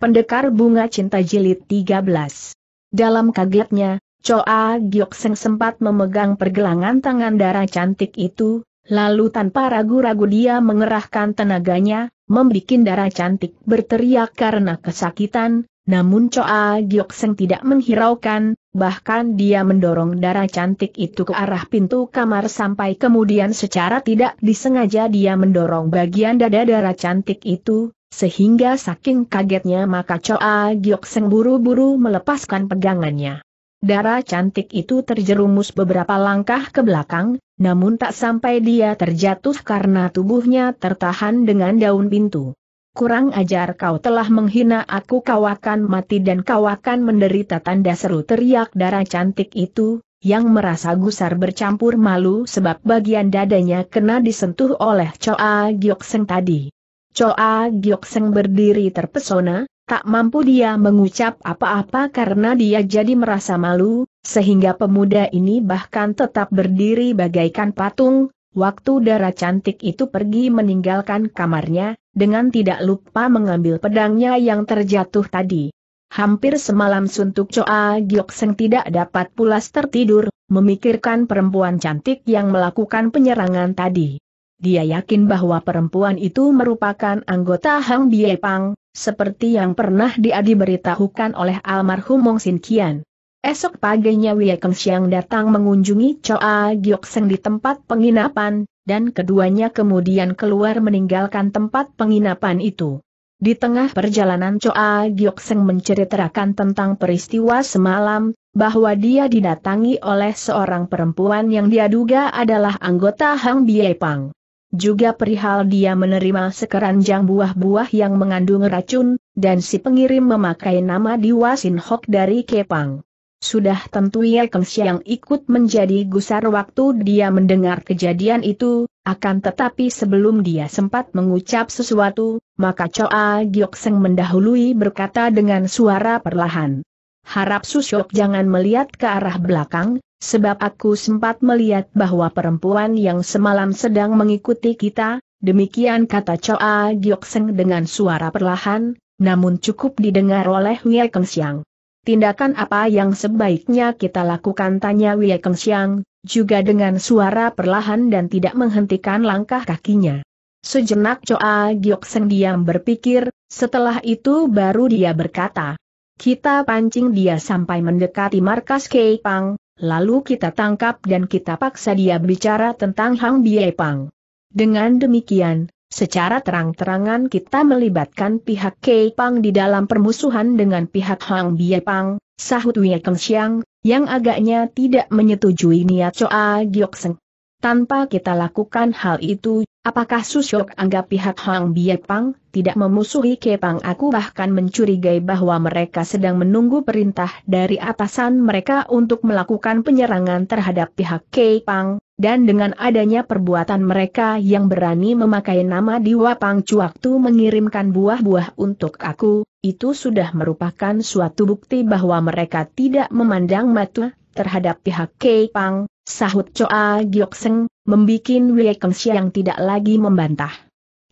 Pendekar Bunga Cinta Jilid 13. Dalam kagetnya, Choa Giok Seng sempat memegang pergelangan tangan darah cantik itu, lalu tanpa ragu-ragu dia mengerahkan tenaganya, membuat darah cantik berteriak karena kesakitan, namun Choa Giok Seng tidak menghiraukan, bahkan dia mendorong darah cantik itu ke arah pintu kamar sampai kemudian secara tidak disengaja dia mendorong bagian dada darah cantik itu, sehingga saking kagetnya maka Choa Giok Seng buru-buru melepaskan pegangannya. Darah cantik itu terjerumus beberapa langkah ke belakang, namun tak sampai dia terjatuh karena tubuhnya tertahan dengan daun pintu. Kurang ajar kau telah menghina aku kau akan mati dan kau akan menderita tanda seru teriak darah cantik itu, yang merasa gusar bercampur malu sebab bagian dadanya kena disentuh oleh Choa Giok Seng tadi. Choa Gyokseng berdiri terpesona, tak mampu dia mengucap apa-apa karena dia jadi merasa malu, sehingga pemuda ini bahkan tetap berdiri bagaikan patung, waktu darah cantik itu pergi meninggalkan kamarnya, dengan tidak lupa mengambil pedangnya yang terjatuh tadi. Hampir semalam suntuk Choa Gyokseng tidak dapat pulas tertidur, memikirkan perempuan cantik yang melakukan penyerangan tadi dia yakin bahwa perempuan itu merupakan anggota Hang Bie Pang, seperti yang pernah dia diberitahukan oleh almarhum Mong Sin Kian. Esok paginya Wei Keng Xiang datang mengunjungi Choa Giok Seng di tempat penginapan, dan keduanya kemudian keluar meninggalkan tempat penginapan itu. Di tengah perjalanan Choa Giok Seng menceritakan tentang peristiwa semalam, bahwa dia didatangi oleh seorang perempuan yang dia duga adalah anggota Hang Bie Pang juga perihal dia menerima sekeranjang buah-buah yang mengandung racun, dan si pengirim memakai nama Diwasin Hok dari Kepang. Sudah tentu Ye Keng yang ikut menjadi gusar waktu dia mendengar kejadian itu, akan tetapi sebelum dia sempat mengucap sesuatu, maka Choa Giok Seng mendahului berkata dengan suara perlahan. Harap Susyok jangan melihat ke arah belakang, Sebab aku sempat melihat bahwa perempuan yang semalam sedang mengikuti kita, demikian kata Choa Giok Seng dengan suara perlahan, namun cukup didengar oleh Wei Keng Siang. Tindakan apa yang sebaiknya kita lakukan tanya Wei Keng Siang, juga dengan suara perlahan dan tidak menghentikan langkah kakinya. Sejenak Choa Giok Seng diam berpikir, setelah itu baru dia berkata, kita pancing dia sampai mendekati markas Pang, Lalu kita tangkap dan kita paksa dia bicara tentang Hang Bie Dengan demikian, secara terang-terangan kita melibatkan pihak Kei Pang di dalam permusuhan dengan pihak Hang Bie sahut Wei Kengxiang, yang agaknya tidak menyetujui niat Choa Gyokseng. Tanpa kita lakukan hal itu, apakah Susyok anggap pihak Hang Biepang tidak memusuhi Kepang? Aku bahkan mencurigai bahwa mereka sedang menunggu perintah dari atasan mereka untuk melakukan penyerangan terhadap pihak Kepang, dan dengan adanya perbuatan mereka yang berani memakai nama Diwa Pangcu waktu mengirimkan buah-buah untuk aku, itu sudah merupakan suatu bukti bahwa mereka tidak memandang mata terhadap pihak Kepang, sahut Choa Giok Seng, membikin Wei Keng Siang tidak lagi membantah.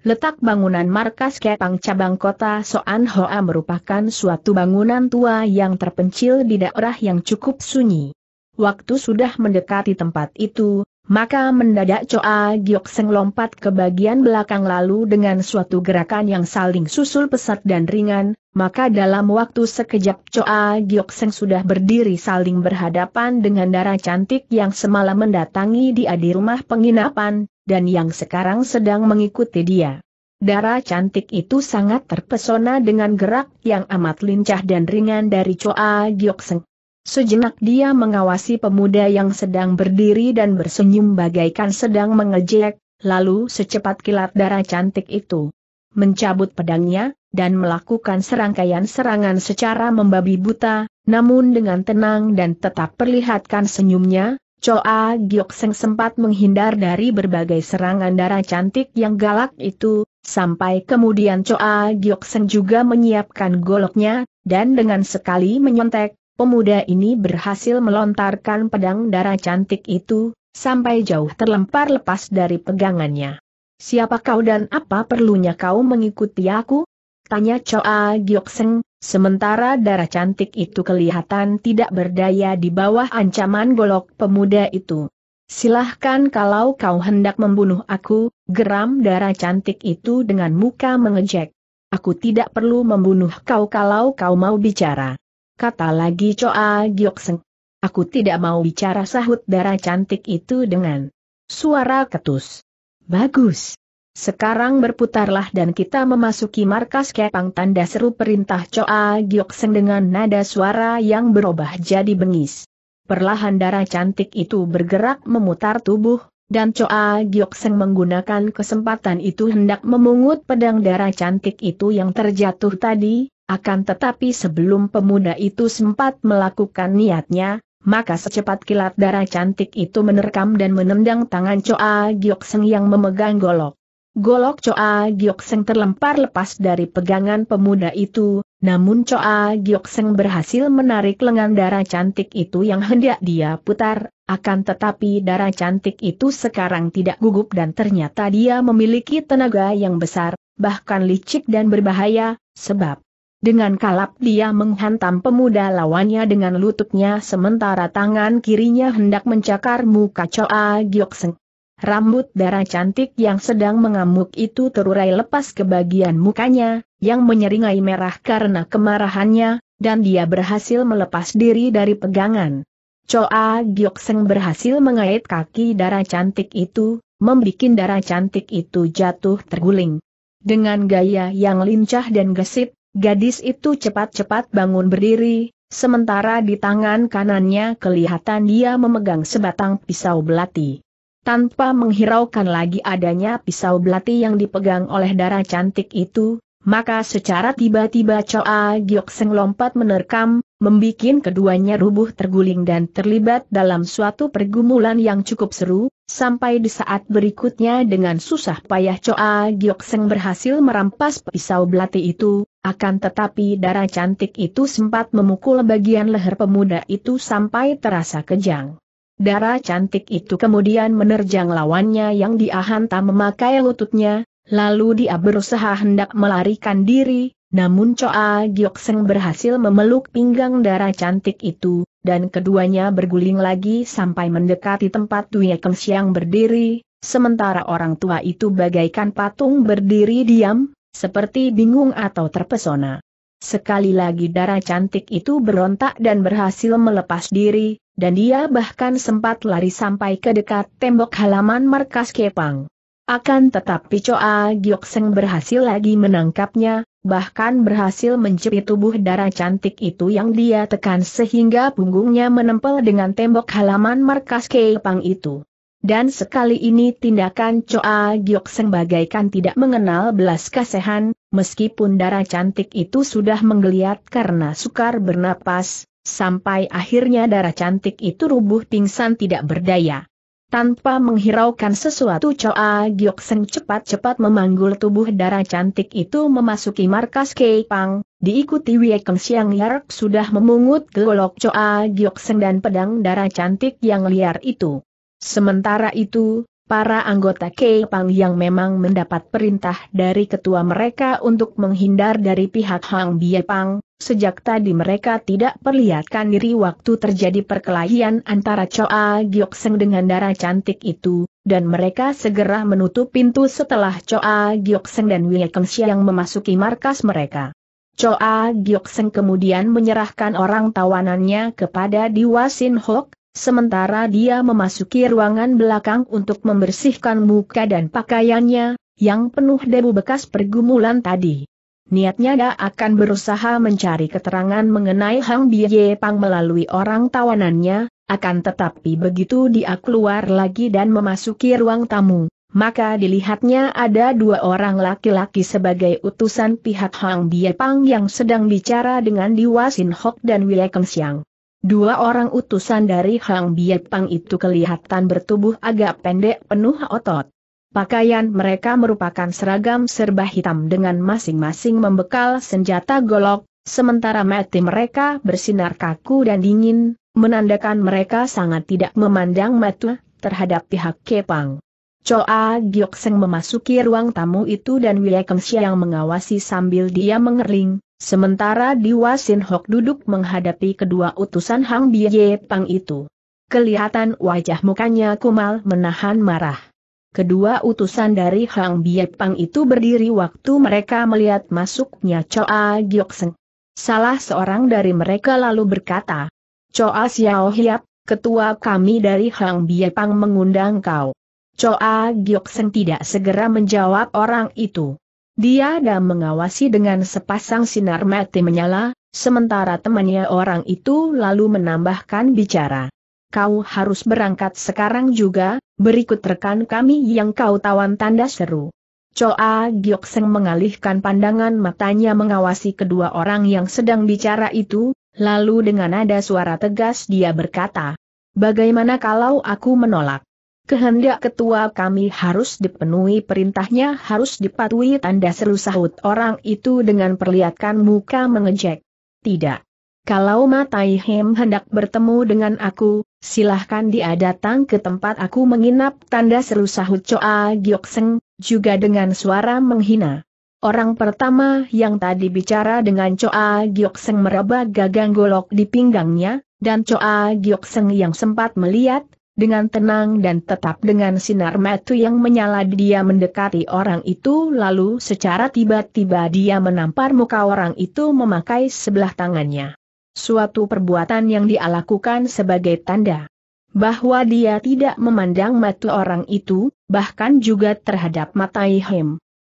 Letak bangunan markas Kepang cabang kota Soan Hoa merupakan suatu bangunan tua yang terpencil di daerah yang cukup sunyi. Waktu sudah mendekati tempat itu, maka mendadak Choa Giok Seng lompat ke bagian belakang lalu dengan suatu gerakan yang saling susul pesat dan ringan, maka dalam waktu sekejap Choa Giok Seng sudah berdiri saling berhadapan dengan darah cantik yang semalam mendatangi dia di rumah penginapan, dan yang sekarang sedang mengikuti dia. Darah cantik itu sangat terpesona dengan gerak yang amat lincah dan ringan dari Choa Giok Seng. Sejenak dia mengawasi pemuda yang sedang berdiri dan bersenyum bagaikan sedang mengejek, lalu secepat kilat darah cantik itu mencabut pedangnya, dan melakukan serangkaian serangan secara membabi buta, namun dengan tenang dan tetap perlihatkan senyumnya, Choa Giok Seng sempat menghindar dari berbagai serangan darah cantik yang galak itu, sampai kemudian Choa Giok Seng juga menyiapkan goloknya, dan dengan sekali menyontek, pemuda ini berhasil melontarkan pedang darah cantik itu, sampai jauh terlempar lepas dari pegangannya. Siapa kau dan apa perlunya kau mengikuti aku? Tanya Choa Gyokseng, sementara darah cantik itu kelihatan tidak berdaya di bawah ancaman golok pemuda itu. Silahkan kalau kau hendak membunuh aku, geram darah cantik itu dengan muka mengejek. Aku tidak perlu membunuh kau kalau kau mau bicara kata lagi Choa Gyokseng. Aku tidak mau bicara sahut darah cantik itu dengan suara ketus. Bagus. Sekarang berputarlah dan kita memasuki markas kepang tanda seru perintah Choa Gyokseng dengan nada suara yang berubah jadi bengis. Perlahan darah cantik itu bergerak memutar tubuh, dan Choa Gyokseng menggunakan kesempatan itu hendak memungut pedang darah cantik itu yang terjatuh tadi, akan tetapi sebelum pemuda itu sempat melakukan niatnya, maka secepat kilat darah cantik itu menerkam dan menendang tangan Choa Giok yang memegang golok. Golok Choa Giok terlempar lepas dari pegangan pemuda itu, namun Choa Giok berhasil menarik lengan darah cantik itu yang hendak dia putar, akan tetapi darah cantik itu sekarang tidak gugup dan ternyata dia memiliki tenaga yang besar, bahkan licik dan berbahaya, sebab dengan kalap dia menghantam pemuda lawannya dengan lututnya sementara tangan kirinya hendak mencakar muka Choa Gyokseng. Rambut darah cantik yang sedang mengamuk itu terurai lepas ke bagian mukanya, yang menyeringai merah karena kemarahannya, dan dia berhasil melepas diri dari pegangan. Choa Gyokseng berhasil mengait kaki darah cantik itu, membikin darah cantik itu jatuh terguling. Dengan gaya yang lincah dan gesit, Gadis itu cepat-cepat bangun berdiri, sementara di tangan kanannya kelihatan dia memegang sebatang pisau belati. Tanpa menghiraukan lagi adanya pisau belati yang dipegang oleh darah cantik itu, maka secara tiba-tiba Choa Giok Seng lompat menerkam, membikin keduanya rubuh terguling dan terlibat dalam suatu pergumulan yang cukup seru, sampai di saat berikutnya dengan susah payah Choa Giok Seng berhasil merampas pisau belati itu, akan tetapi darah cantik itu sempat memukul bagian leher pemuda itu sampai terasa kejang. Darah cantik itu kemudian menerjang lawannya yang hantam memakai lututnya, lalu dia berusaha hendak melarikan diri, namun Choa Seng berhasil memeluk pinggang darah cantik itu, dan keduanya berguling lagi sampai mendekati tempat Tuye Keng Siang berdiri, sementara orang tua itu bagaikan patung berdiri diam, seperti bingung atau terpesona. Sekali lagi darah cantik itu berontak dan berhasil melepas diri, dan dia bahkan sempat lari sampai ke dekat tembok halaman markas Kepang. Akan tetapi Choa Seng berhasil lagi menangkapnya, bahkan berhasil menjepit tubuh darah cantik itu yang dia tekan sehingga punggungnya menempel dengan tembok halaman markas Keipang itu. Dan sekali ini tindakan Choa Giok Seng bagaikan tidak mengenal belas kasihan, meskipun darah cantik itu sudah menggeliat karena sukar bernapas, sampai akhirnya darah cantik itu rubuh pingsan tidak berdaya. Tanpa menghiraukan sesuatu Choa Giok Seng cepat-cepat memanggul tubuh darah cantik itu memasuki markas Kei Pang, diikuti Wei Keng Siang Yark sudah memungut golok Choa Giok Seng dan pedang darah cantik yang liar itu. Sementara itu, Para anggota Kepang yang memang mendapat perintah dari ketua mereka untuk menghindar dari pihak Hang Biepang, sejak tadi mereka tidak perlihatkan diri waktu terjadi perkelahian antara Choa Gyokseng dengan darah cantik itu, dan mereka segera menutup pintu setelah Choa Gyokseng dan Wei yang memasuki markas mereka. Choa Gyokseng kemudian menyerahkan orang tawanannya kepada Diwasin Hok, Sementara dia memasuki ruangan belakang untuk membersihkan muka dan pakaiannya, yang penuh debu bekas pergumulan tadi. Niatnya dia akan berusaha mencari keterangan mengenai Hang Biye Pang melalui orang tawanannya, akan tetapi begitu dia keluar lagi dan memasuki ruang tamu, maka dilihatnya ada dua orang laki-laki sebagai utusan pihak Hang Biye Pang yang sedang bicara dengan Sin Hok dan Wile Keng Siang. Dua orang utusan dari Hang Biepang itu kelihatan bertubuh agak pendek penuh otot. Pakaian mereka merupakan seragam serba hitam dengan masing-masing membekal senjata golok, sementara mati mereka bersinar kaku dan dingin, menandakan mereka sangat tidak memandang mata terhadap pihak Kepang. Choa Giok Seng memasuki ruang tamu itu dan Wei Keng yang mengawasi sambil dia mengerling, Sementara di Wasin Hok duduk menghadapi kedua utusan Hang Biye Pang itu. Kelihatan wajah mukanya kumal menahan marah. Kedua utusan dari Hang Biye Pang itu berdiri waktu mereka melihat masuknya Choa Giok Seng. Salah seorang dari mereka lalu berkata, Choa Xiao Hiap, ketua kami dari Hang Biye Pang mengundang kau. Choa Giok Seng tidak segera menjawab orang itu. Dia dan mengawasi dengan sepasang sinar mati menyala, sementara temannya orang itu lalu menambahkan bicara. Kau harus berangkat sekarang juga, berikut rekan kami yang kau tawan tanda seru. Choa Giok Seng mengalihkan pandangan matanya mengawasi kedua orang yang sedang bicara itu, lalu dengan nada suara tegas dia berkata, Bagaimana kalau aku menolak? Kehendak ketua kami harus dipenuhi perintahnya harus dipatuhi tanda seru sahut orang itu dengan perlihatkan muka mengejek. Tidak. Kalau Matai Hem hendak bertemu dengan aku, silahkan dia datang ke tempat aku menginap tanda seru sahut Choa Seng, juga dengan suara menghina. Orang pertama yang tadi bicara dengan Choa Seng meraba gagang golok di pinggangnya, dan Choa Seng yang sempat melihat, dengan tenang dan tetap dengan sinar metu yang menyala dia mendekati orang itu lalu secara tiba-tiba dia menampar muka orang itu memakai sebelah tangannya. Suatu perbuatan yang dia lakukan sebagai tanda bahwa dia tidak memandang mata orang itu, bahkan juga terhadap mata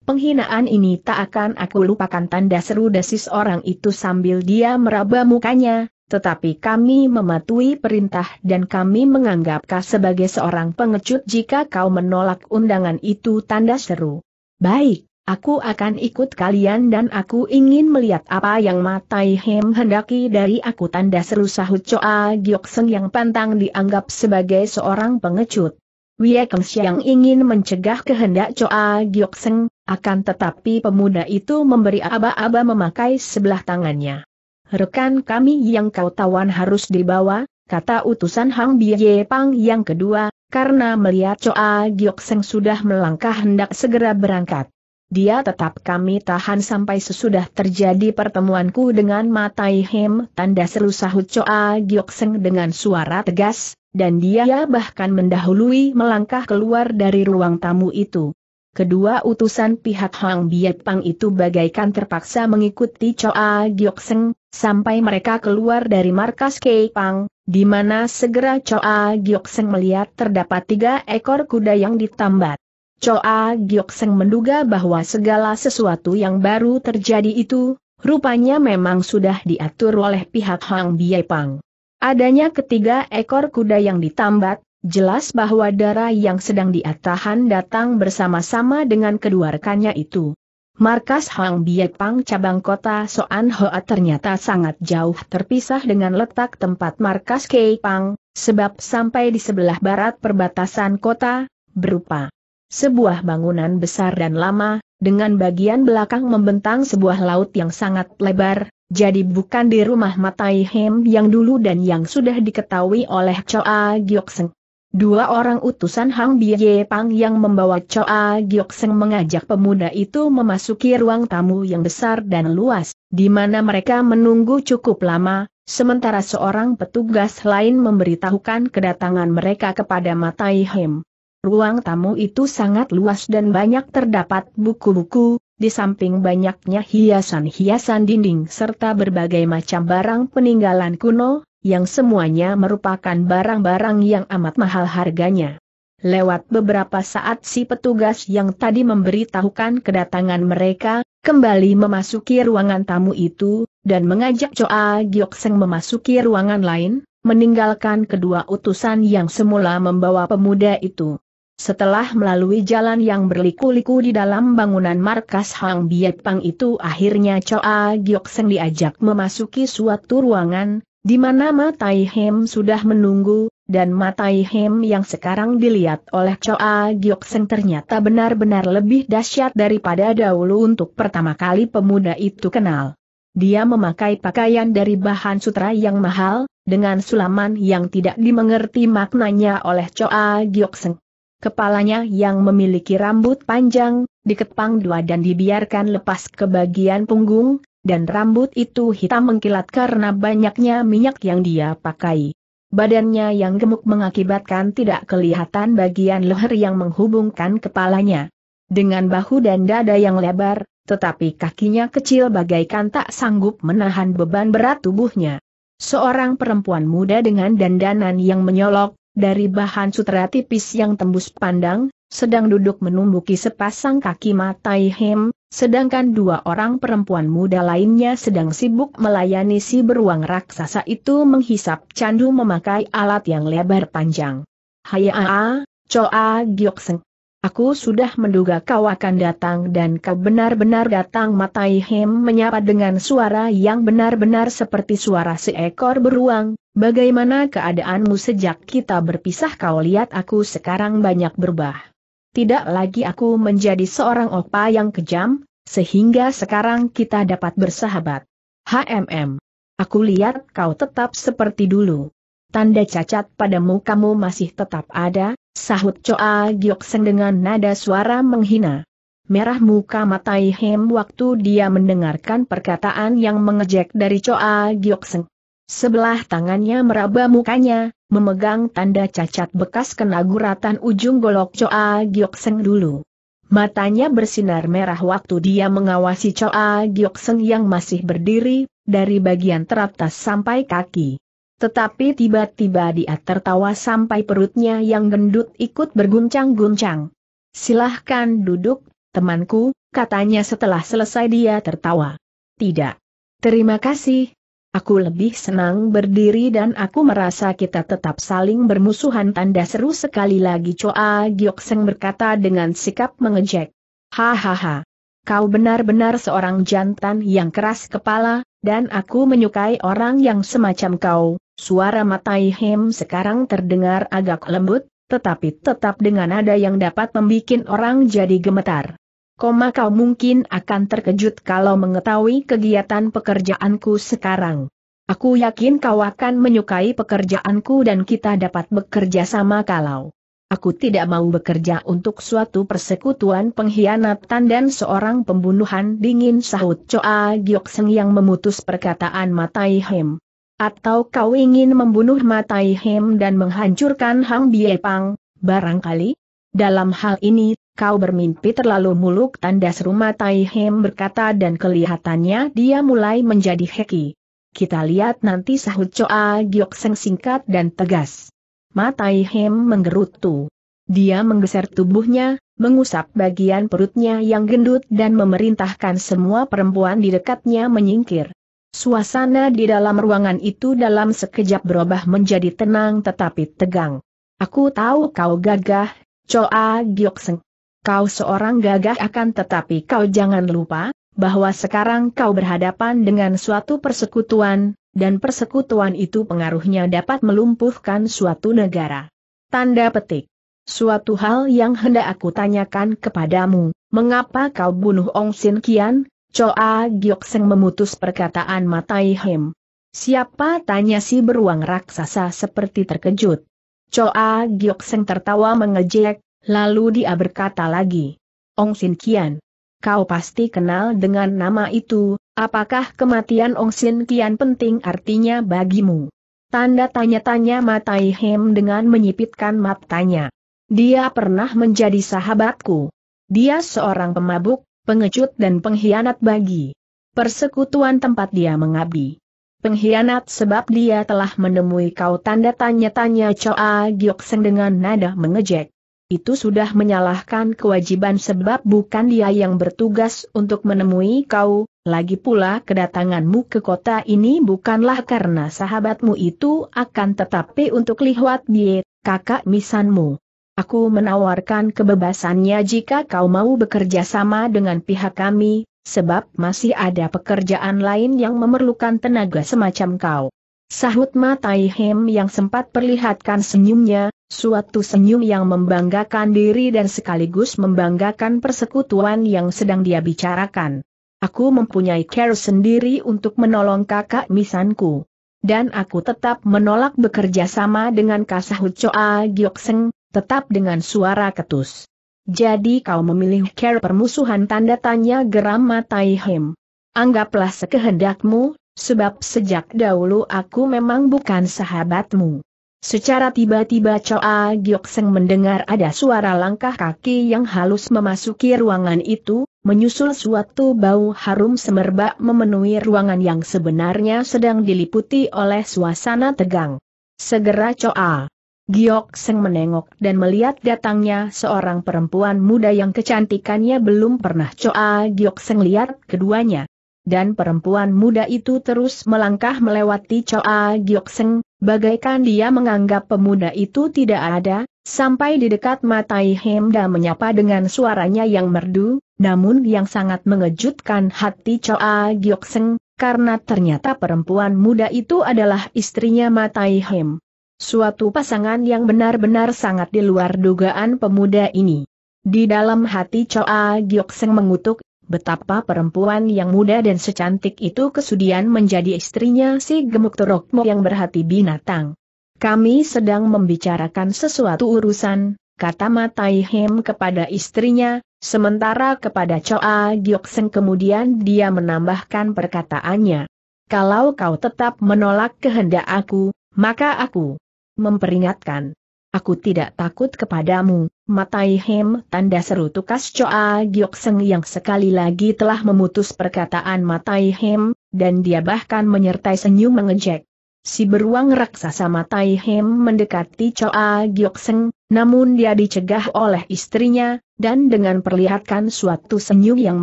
Penghinaan ini tak akan aku lupakan tanda seru desis orang itu sambil dia meraba mukanya, tetapi kami mematuhi perintah dan kami menganggap kau sebagai seorang pengecut jika kau menolak undangan itu tanda seru. Baik, aku akan ikut kalian dan aku ingin melihat apa yang Matai Hem hendaki dari aku tanda seru sahut Choa Gyokseng yang pantang dianggap sebagai seorang pengecut. Wie yang ingin mencegah kehendak Choa Gyokseng, akan tetapi pemuda itu memberi aba-aba memakai sebelah tangannya. Rekan kami yang kau tawan harus dibawa, kata utusan Hang Biye Pang yang kedua, karena melihat Choa Giok Seng sudah melangkah hendak segera berangkat. Dia tetap kami tahan sampai sesudah terjadi pertemuanku dengan Matai Hem tanda seru sahut Choa Giok Seng dengan suara tegas, dan dia bahkan mendahului melangkah keluar dari ruang tamu itu. Kedua utusan pihak Hang Biye Pang itu bagaikan terpaksa mengikuti Choa Giok Seng, Sampai mereka keluar dari markas Keipang, di mana segera Choa Giok Seng melihat terdapat tiga ekor kuda yang ditambat. Choa Giok Seng menduga bahwa segala sesuatu yang baru terjadi itu, rupanya memang sudah diatur oleh pihak Hang Pang. Adanya ketiga ekor kuda yang ditambat, jelas bahwa darah yang sedang diatahan datang bersama-sama dengan kedua rekannya itu. Markas Hang Biek Pang cabang kota Soan Hoa ternyata sangat jauh terpisah dengan letak tempat markas Kei Pang, sebab sampai di sebelah barat perbatasan kota, berupa sebuah bangunan besar dan lama, dengan bagian belakang membentang sebuah laut yang sangat lebar, jadi bukan di rumah Matai Hem yang dulu dan yang sudah diketahui oleh Choa Gyokseng. Dua orang utusan Hang Biye Pang yang membawa Choa Giok Seng mengajak pemuda itu memasuki ruang tamu yang besar dan luas, di mana mereka menunggu cukup lama, sementara seorang petugas lain memberitahukan kedatangan mereka kepada Matai Hem. Ruang tamu itu sangat luas dan banyak terdapat buku-buku, di samping banyaknya hiasan-hiasan dinding serta berbagai macam barang peninggalan kuno, yang semuanya merupakan barang-barang yang amat mahal harganya. Lewat beberapa saat si petugas yang tadi memberitahukan kedatangan mereka, kembali memasuki ruangan tamu itu, dan mengajak Choa Giok Seng memasuki ruangan lain, meninggalkan kedua utusan yang semula membawa pemuda itu. Setelah melalui jalan yang berliku-liku di dalam bangunan markas Hang Biet Pang itu akhirnya Choa Giok Seng diajak memasuki suatu ruangan, di mana Matai Hem sudah menunggu, dan Matai Hem yang sekarang dilihat oleh Choa Giok Seng ternyata benar-benar lebih dahsyat daripada dahulu untuk pertama kali pemuda itu kenal. Dia memakai pakaian dari bahan sutra yang mahal, dengan sulaman yang tidak dimengerti maknanya oleh Choa Giok Seng. Kepalanya yang memiliki rambut panjang, dikepang dua dan dibiarkan lepas ke bagian punggung, dan rambut itu hitam mengkilat karena banyaknya minyak yang dia pakai. Badannya yang gemuk mengakibatkan tidak kelihatan bagian leher yang menghubungkan kepalanya. Dengan bahu dan dada yang lebar, tetapi kakinya kecil bagaikan tak sanggup menahan beban berat tubuhnya. Seorang perempuan muda dengan dandanan yang menyolok, dari bahan sutra tipis yang tembus pandang, sedang duduk menumbuki sepasang kaki matai hem, Sedangkan dua orang perempuan muda lainnya sedang sibuk melayani si beruang raksasa itu menghisap candu memakai alat yang lebar panjang. Hai Hayaa, Choa Gyokseng. Aku sudah menduga kau akan datang dan kau benar-benar datang Matai Hem menyapa dengan suara yang benar-benar seperti suara seekor beruang, bagaimana keadaanmu sejak kita berpisah kau lihat aku sekarang banyak berubah tidak lagi aku menjadi seorang opa yang kejam, sehingga sekarang kita dapat bersahabat. HMM. Aku lihat kau tetap seperti dulu. Tanda cacat padamu kamu masih tetap ada, sahut Choa Gyokseng dengan nada suara menghina. Merah muka Matai Hem waktu dia mendengarkan perkataan yang mengejek dari Choa Gyokseng. Sebelah tangannya meraba mukanya, memegang tanda cacat bekas kena guratan ujung golok Choa Giok Seng dulu. Matanya bersinar merah waktu dia mengawasi Choa Giok Seng yang masih berdiri, dari bagian teratas sampai kaki. Tetapi tiba-tiba dia tertawa sampai perutnya yang gendut ikut berguncang-guncang. Silahkan duduk, temanku, katanya setelah selesai dia tertawa. Tidak. Terima kasih, Aku lebih senang berdiri dan aku merasa kita tetap saling bermusuhan tanda seru sekali lagi Choa Giok Seng berkata dengan sikap mengejek. Hahaha. Kau benar-benar seorang jantan yang keras kepala, dan aku menyukai orang yang semacam kau. Suara Matai Hem sekarang terdengar agak lembut, tetapi tetap dengan nada yang dapat membuat orang jadi gemetar koma kau mungkin akan terkejut kalau mengetahui kegiatan pekerjaanku sekarang. Aku yakin kau akan menyukai pekerjaanku dan kita dapat bekerja sama kalau aku tidak mau bekerja untuk suatu persekutuan pengkhianatan dan seorang pembunuhan dingin sahut Choa Giok Seng yang memutus perkataan Matai Hem. Atau kau ingin membunuh Matai Hem dan menghancurkan Hang Bie Pang, barangkali? Dalam hal ini, kau bermimpi terlalu muluk tanda serumah Taihem berkata dan kelihatannya dia mulai menjadi heki. Kita lihat nanti sahut Choa Giok Seng singkat dan tegas. Matai Hem menggerutu. Dia menggeser tubuhnya, mengusap bagian perutnya yang gendut dan memerintahkan semua perempuan di dekatnya menyingkir. Suasana di dalam ruangan itu dalam sekejap berubah menjadi tenang tetapi tegang. Aku tahu kau gagah, Choa Giok Seng. Kau seorang gagah akan tetapi kau jangan lupa, bahwa sekarang kau berhadapan dengan suatu persekutuan, dan persekutuan itu pengaruhnya dapat melumpuhkan suatu negara. Tanda petik. Suatu hal yang hendak aku tanyakan kepadamu, mengapa kau bunuh Ong Sin Kian? Choa Giok Seng memutus perkataan Matai Him. Siapa tanya si beruang raksasa seperti terkejut. Choa Giok Seng tertawa mengejek, Lalu dia berkata lagi, Ong Sin Kian. Kau pasti kenal dengan nama itu, apakah kematian Ong Sin Kian penting artinya bagimu? Tanda tanya-tanya Matai Hem dengan menyipitkan matanya. Dia pernah menjadi sahabatku. Dia seorang pemabuk, pengecut dan pengkhianat bagi persekutuan tempat dia mengabdi. Pengkhianat sebab dia telah menemui kau tanda tanya-tanya Choa Gyokseng dengan nada mengejek itu sudah menyalahkan kewajiban sebab bukan dia yang bertugas untuk menemui kau, lagi pula kedatanganmu ke kota ini bukanlah karena sahabatmu itu akan tetapi untuk lihwat dia, kakak misanmu. Aku menawarkan kebebasannya jika kau mau bekerja sama dengan pihak kami, sebab masih ada pekerjaan lain yang memerlukan tenaga semacam kau. Sahut mata Ihem yang sempat perlihatkan senyumnya, suatu senyum yang membanggakan diri dan sekaligus membanggakan persekutuan yang sedang dia bicarakan. Aku mempunyai care sendiri untuk menolong kakak misanku. Dan aku tetap menolak bekerja sama dengan Kasahut Choa Gyokseng, tetap dengan suara ketus. Jadi kau memilih care permusuhan tanda tanya geram Matai Hem. Anggaplah sekehendakmu, sebab sejak dahulu aku memang bukan sahabatmu. Secara tiba-tiba Choa Giok Seng mendengar ada suara langkah kaki yang halus memasuki ruangan itu, menyusul suatu bau harum semerbak memenuhi ruangan yang sebenarnya sedang diliputi oleh suasana tegang. Segera Choa Giok Seng menengok dan melihat datangnya seorang perempuan muda yang kecantikannya belum pernah Choa Giok Seng lihat keduanya dan perempuan muda itu terus melangkah melewati Choa Gyokseng, bagaikan dia menganggap pemuda itu tidak ada, sampai di dekat Matai Hemda menyapa dengan suaranya yang merdu, namun yang sangat mengejutkan hati Choa Gyokseng, karena ternyata perempuan muda itu adalah istrinya Matai Hem. Suatu pasangan yang benar-benar sangat di luar dugaan pemuda ini. Di dalam hati Choa Gyokseng mengutuk, betapa perempuan yang muda dan secantik itu kesudian menjadi istrinya si gemuk terokmo yang berhati binatang. Kami sedang membicarakan sesuatu urusan, kata Matai Hem kepada istrinya, sementara kepada Choa Gioksen kemudian dia menambahkan perkataannya. Kalau kau tetap menolak kehendak aku, maka aku memperingatkan Aku tidak takut kepadamu, Matai Hem tanda seru tukas Choa Giok Seng yang sekali lagi telah memutus perkataan Matai Hem, dan dia bahkan menyertai senyum mengejek. Si beruang raksasa Matai Hem mendekati Choa Giok Seng, namun dia dicegah oleh istrinya, dan dengan perlihatkan suatu senyum yang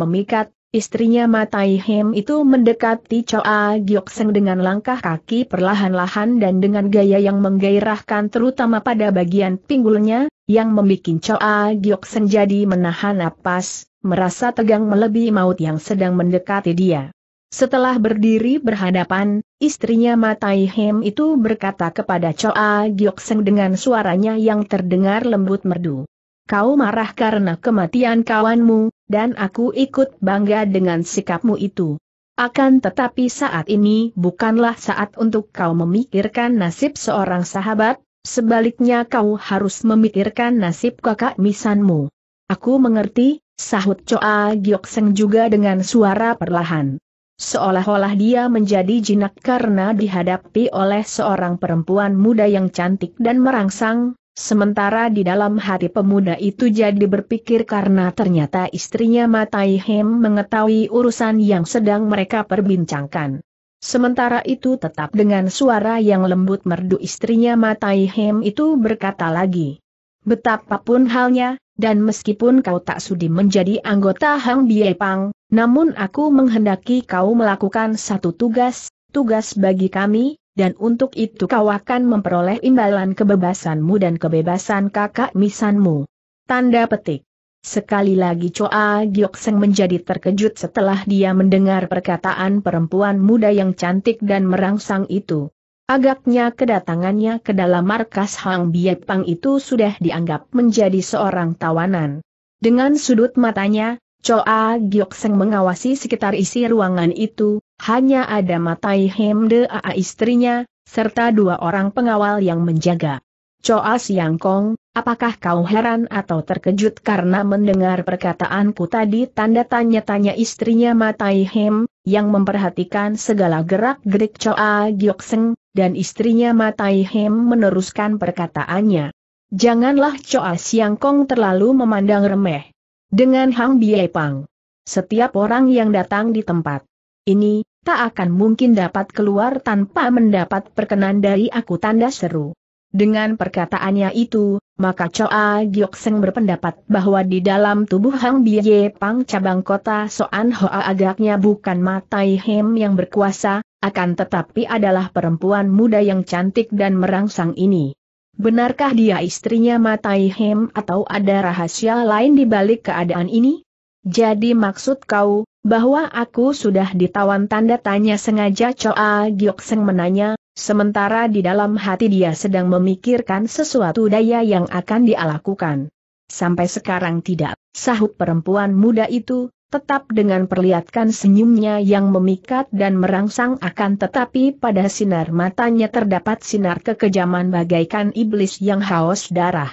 memikat, Istrinya Matai Hem itu mendekati Choa Gyokseng dengan langkah kaki perlahan-lahan dan dengan gaya yang menggairahkan terutama pada bagian pinggulnya, yang membuat Choa Gyokseng jadi menahan napas, merasa tegang melebihi maut yang sedang mendekati dia. Setelah berdiri berhadapan, istrinya Matai Hem itu berkata kepada Choa Gyokseng dengan suaranya yang terdengar lembut merdu. Kau marah karena kematian kawanmu, dan aku ikut bangga dengan sikapmu itu. Akan tetapi saat ini bukanlah saat untuk kau memikirkan nasib seorang sahabat, sebaliknya kau harus memikirkan nasib kakak misanmu. Aku mengerti, sahut Choa Giok Seng juga dengan suara perlahan. Seolah-olah dia menjadi jinak karena dihadapi oleh seorang perempuan muda yang cantik dan merangsang, Sementara di dalam hati pemuda itu jadi berpikir karena ternyata istrinya Matai Hem mengetahui urusan yang sedang mereka perbincangkan. Sementara itu tetap dengan suara yang lembut merdu istrinya Matai Hem itu berkata lagi. Betapapun halnya, dan meskipun kau tak sudi menjadi anggota Hang Bie Pang, namun aku menghendaki kau melakukan satu tugas, tugas bagi kami, dan untuk itu kau akan memperoleh imbalan kebebasanmu dan kebebasan kakak misanmu. Tanda petik. Sekali lagi Choa Giok Seng menjadi terkejut setelah dia mendengar perkataan perempuan muda yang cantik dan merangsang itu. Agaknya kedatangannya ke dalam markas Hang Biepang Pang itu sudah dianggap menjadi seorang tawanan. Dengan sudut matanya, Choa Giok Seng mengawasi sekitar isi ruangan itu, hanya ada Matai Hemde Aa istrinya, serta dua orang pengawal yang menjaga. Choa Siang Kong, apakah kau heran atau terkejut karena mendengar perkataanku tadi tanda tanya-tanya istrinya Matai Hem, yang memperhatikan segala gerak-gerik Choa Giok Seng, dan istrinya Matai Hem meneruskan perkataannya. Janganlah Choa Siang Kong terlalu memandang remeh dengan Hang Bie Pang. Setiap orang yang datang di tempat ini, tak akan mungkin dapat keluar tanpa mendapat perkenan dari aku tanda seru. Dengan perkataannya itu, maka Choa Giok Seng berpendapat bahwa di dalam tubuh Hang Biye Pang cabang kota Soan Hoa agaknya bukan Matai Hem yang berkuasa, akan tetapi adalah perempuan muda yang cantik dan merangsang ini. Benarkah dia istrinya Matai Hem atau ada rahasia lain di balik keadaan ini? Jadi maksud kau, bahwa aku sudah ditawan tanda tanya sengaja Choa Giok Seng menanya, sementara di dalam hati dia sedang memikirkan sesuatu daya yang akan dialakukan. Sampai sekarang tidak, sahut perempuan muda itu, tetap dengan perlihatkan senyumnya yang memikat dan merangsang akan tetapi pada sinar matanya terdapat sinar kekejaman bagaikan iblis yang haus darah.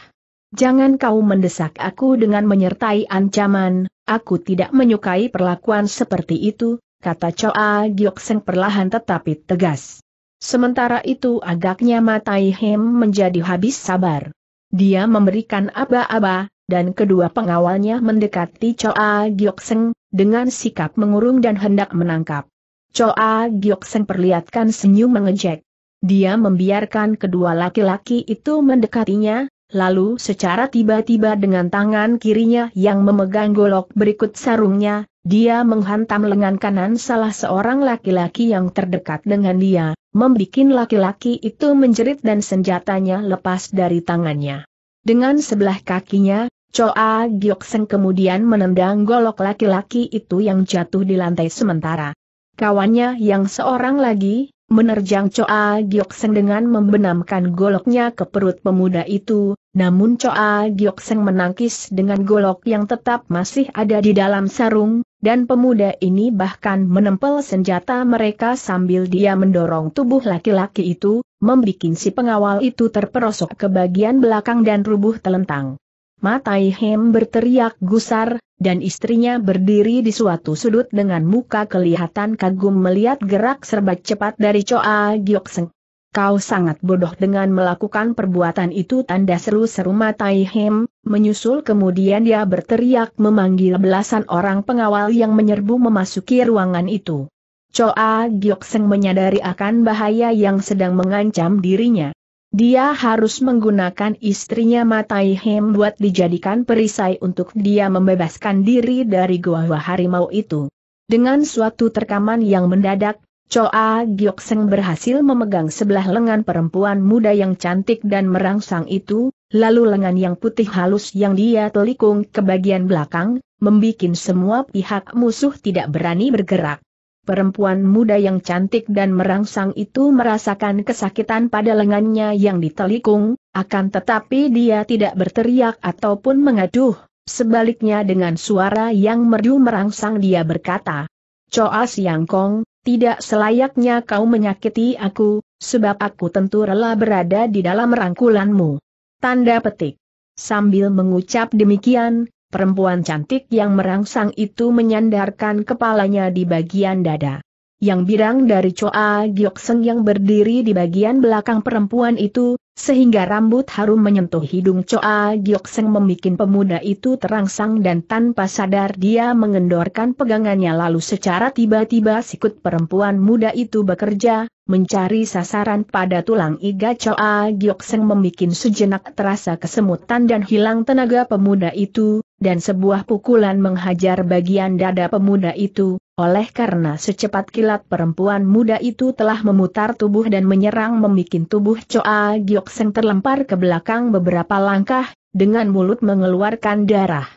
Jangan kau mendesak aku dengan menyertai ancaman, aku tidak menyukai perlakuan seperti itu, kata Choa Gyokseng perlahan tetapi tegas. Sementara itu agaknya Matai Hem menjadi habis sabar. Dia memberikan aba-aba, dan kedua pengawalnya mendekati Choa Giok Seng, dengan sikap mengurung dan hendak menangkap. Choa Giok Seng perlihatkan senyum mengejek. Dia membiarkan kedua laki-laki itu mendekatinya, lalu secara tiba-tiba dengan tangan kirinya yang memegang golok berikut sarungnya, dia menghantam lengan kanan salah seorang laki-laki yang terdekat dengan dia, membuat laki-laki itu menjerit dan senjatanya lepas dari tangannya. Dengan sebelah kakinya, Choa Seng kemudian menendang golok laki-laki itu yang jatuh di lantai sementara. Kawannya yang seorang lagi, menerjang Choa Seng dengan membenamkan goloknya ke perut pemuda itu, namun Choa Seng menangkis dengan golok yang tetap masih ada di dalam sarung, dan pemuda ini bahkan menempel senjata mereka sambil dia mendorong tubuh laki-laki itu, membuat si pengawal itu terperosok ke bagian belakang dan rubuh telentang. Matai Hem berteriak gusar, dan istrinya berdiri di suatu sudut dengan muka kelihatan kagum melihat gerak serba cepat dari Choa Gyokseng. Kau sangat bodoh dengan melakukan perbuatan itu tanda seru-seru Matai Hem, menyusul kemudian dia berteriak memanggil belasan orang pengawal yang menyerbu memasuki ruangan itu. Choa Gyokseng menyadari akan bahaya yang sedang mengancam dirinya. Dia harus menggunakan istrinya Matai Hem buat dijadikan perisai untuk dia membebaskan diri dari gua harimau itu. Dengan suatu terkaman yang mendadak, Choa Giok Seng berhasil memegang sebelah lengan perempuan muda yang cantik dan merangsang itu, lalu lengan yang putih halus yang dia telikung ke bagian belakang, membuat semua pihak musuh tidak berani bergerak. Perempuan muda yang cantik dan merangsang itu merasakan kesakitan pada lengannya yang ditelikung, akan tetapi dia tidak berteriak ataupun mengaduh, sebaliknya dengan suara yang merdu merangsang dia berkata, Coa Siang Kong, tidak selayaknya kau menyakiti aku, sebab aku tentu rela berada di dalam rangkulanmu. Tanda petik. Sambil mengucap demikian, Perempuan cantik yang merangsang itu menyandarkan kepalanya di bagian dada. Yang birang dari Choa Gyokseng yang berdiri di bagian belakang perempuan itu, sehingga rambut harum menyentuh hidung Choa Gyokseng membuat pemuda itu terangsang dan tanpa sadar dia mengendorkan pegangannya lalu secara tiba-tiba sikut perempuan muda itu bekerja, mencari sasaran pada tulang iga Choa Giok Seng membuat sejenak terasa kesemutan dan hilang tenaga pemuda itu, dan sebuah pukulan menghajar bagian dada pemuda itu, oleh karena secepat kilat perempuan muda itu telah memutar tubuh dan menyerang membuat tubuh Choa Giok Seng terlempar ke belakang beberapa langkah, dengan mulut mengeluarkan darah.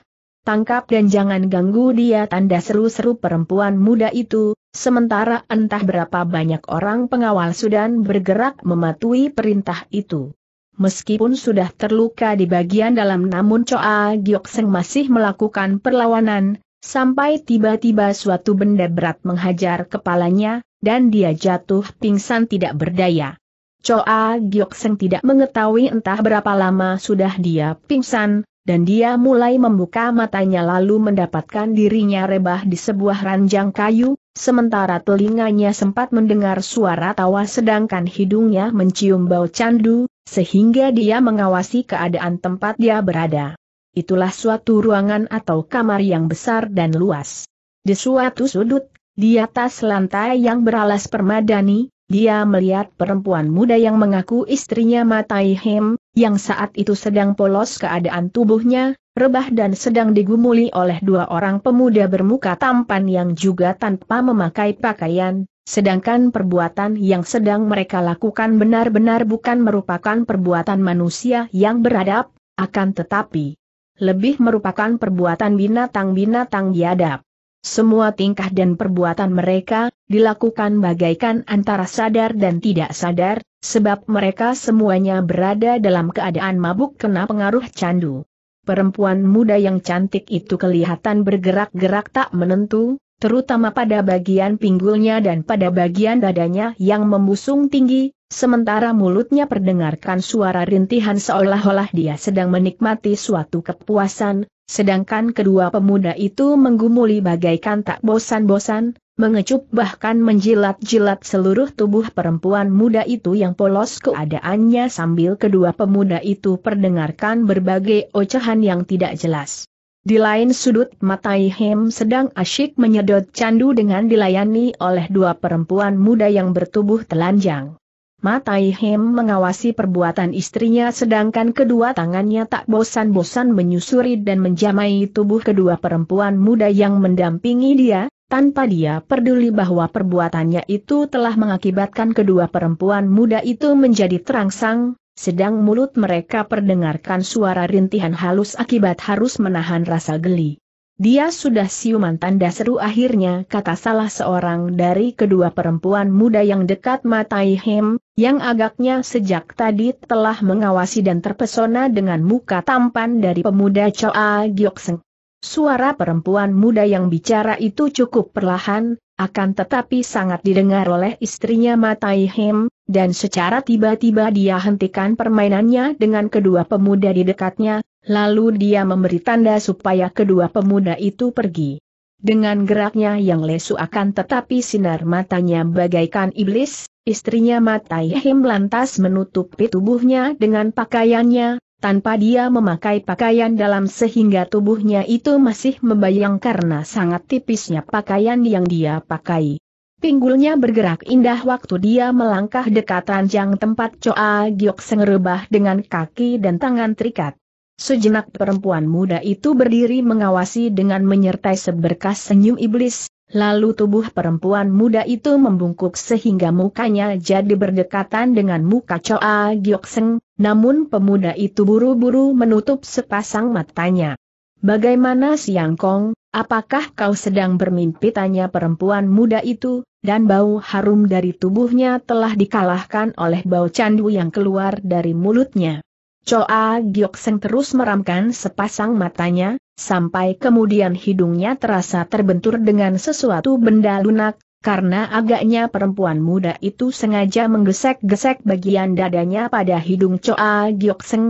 Tangkap dan jangan ganggu dia tanda seru-seru perempuan muda itu, sementara entah berapa banyak orang pengawal Sudan bergerak mematuhi perintah itu. Meskipun sudah terluka di bagian dalam namun Choa Giok Seng masih melakukan perlawanan, sampai tiba-tiba suatu benda berat menghajar kepalanya, dan dia jatuh pingsan tidak berdaya. Choa Giok Seng tidak mengetahui entah berapa lama sudah dia pingsan, dan dia mulai membuka matanya lalu mendapatkan dirinya rebah di sebuah ranjang kayu, sementara telinganya sempat mendengar suara tawa sedangkan hidungnya mencium bau candu, sehingga dia mengawasi keadaan tempat dia berada. Itulah suatu ruangan atau kamar yang besar dan luas. Di suatu sudut, di atas lantai yang beralas permadani, dia melihat perempuan muda yang mengaku istrinya Matai Hem, yang saat itu sedang polos keadaan tubuhnya, rebah dan sedang digumuli oleh dua orang pemuda bermuka tampan yang juga tanpa memakai pakaian, sedangkan perbuatan yang sedang mereka lakukan benar-benar bukan merupakan perbuatan manusia yang beradab, akan tetapi lebih merupakan perbuatan binatang-binatang biadab. Semua tingkah dan perbuatan mereka, dilakukan bagaikan antara sadar dan tidak sadar, sebab mereka semuanya berada dalam keadaan mabuk kena pengaruh candu. Perempuan muda yang cantik itu kelihatan bergerak-gerak tak menentu, terutama pada bagian pinggulnya dan pada bagian dadanya yang membusung tinggi, sementara mulutnya perdengarkan suara rintihan seolah-olah dia sedang menikmati suatu kepuasan, Sedangkan kedua pemuda itu menggumuli bagaikan tak bosan-bosan, mengecup bahkan menjilat-jilat seluruh tubuh perempuan muda itu yang polos keadaannya sambil kedua pemuda itu perdengarkan berbagai ocehan yang tidak jelas. Di lain sudut Matai Hem sedang asyik menyedot candu dengan dilayani oleh dua perempuan muda yang bertubuh telanjang. Mata Ihem mengawasi perbuatan istrinya sedangkan kedua tangannya tak bosan-bosan menyusuri dan menjamai tubuh kedua perempuan muda yang mendampingi dia, tanpa dia peduli bahwa perbuatannya itu telah mengakibatkan kedua perempuan muda itu menjadi terangsang, sedang mulut mereka perdengarkan suara rintihan halus akibat harus menahan rasa geli. Dia sudah siuman tanda seru akhirnya kata salah seorang dari kedua perempuan muda yang dekat matai Hem, yang agaknya sejak tadi telah mengawasi dan terpesona dengan muka tampan dari pemuda Choa Gyokseng. Suara perempuan muda yang bicara itu cukup perlahan, akan tetapi sangat didengar oleh istrinya Matai Hem, dan secara tiba-tiba dia hentikan permainannya dengan kedua pemuda di dekatnya, Lalu dia memberi tanda supaya kedua pemuda itu pergi. Dengan geraknya yang lesu akan tetapi sinar matanya bagaikan iblis, istrinya Matai lantas menutupi tubuhnya dengan pakaiannya, tanpa dia memakai pakaian dalam sehingga tubuhnya itu masih membayang karena sangat tipisnya pakaian yang dia pakai. Pinggulnya bergerak indah waktu dia melangkah dekat ranjang tempat Choa Giok sengerebah dengan kaki dan tangan terikat. Sejenak perempuan muda itu berdiri mengawasi dengan menyertai seberkas senyum iblis, lalu tubuh perempuan muda itu membungkuk sehingga mukanya jadi berdekatan dengan muka Choa Gyokseng, namun pemuda itu buru-buru menutup sepasang matanya. Bagaimana Siang Kong, apakah kau sedang bermimpi tanya perempuan muda itu, dan bau harum dari tubuhnya telah dikalahkan oleh bau candu yang keluar dari mulutnya. Choa Seng terus meramkan sepasang matanya, sampai kemudian hidungnya terasa terbentur dengan sesuatu benda lunak, karena agaknya perempuan muda itu sengaja menggesek-gesek bagian dadanya pada hidung coa Giok Seng,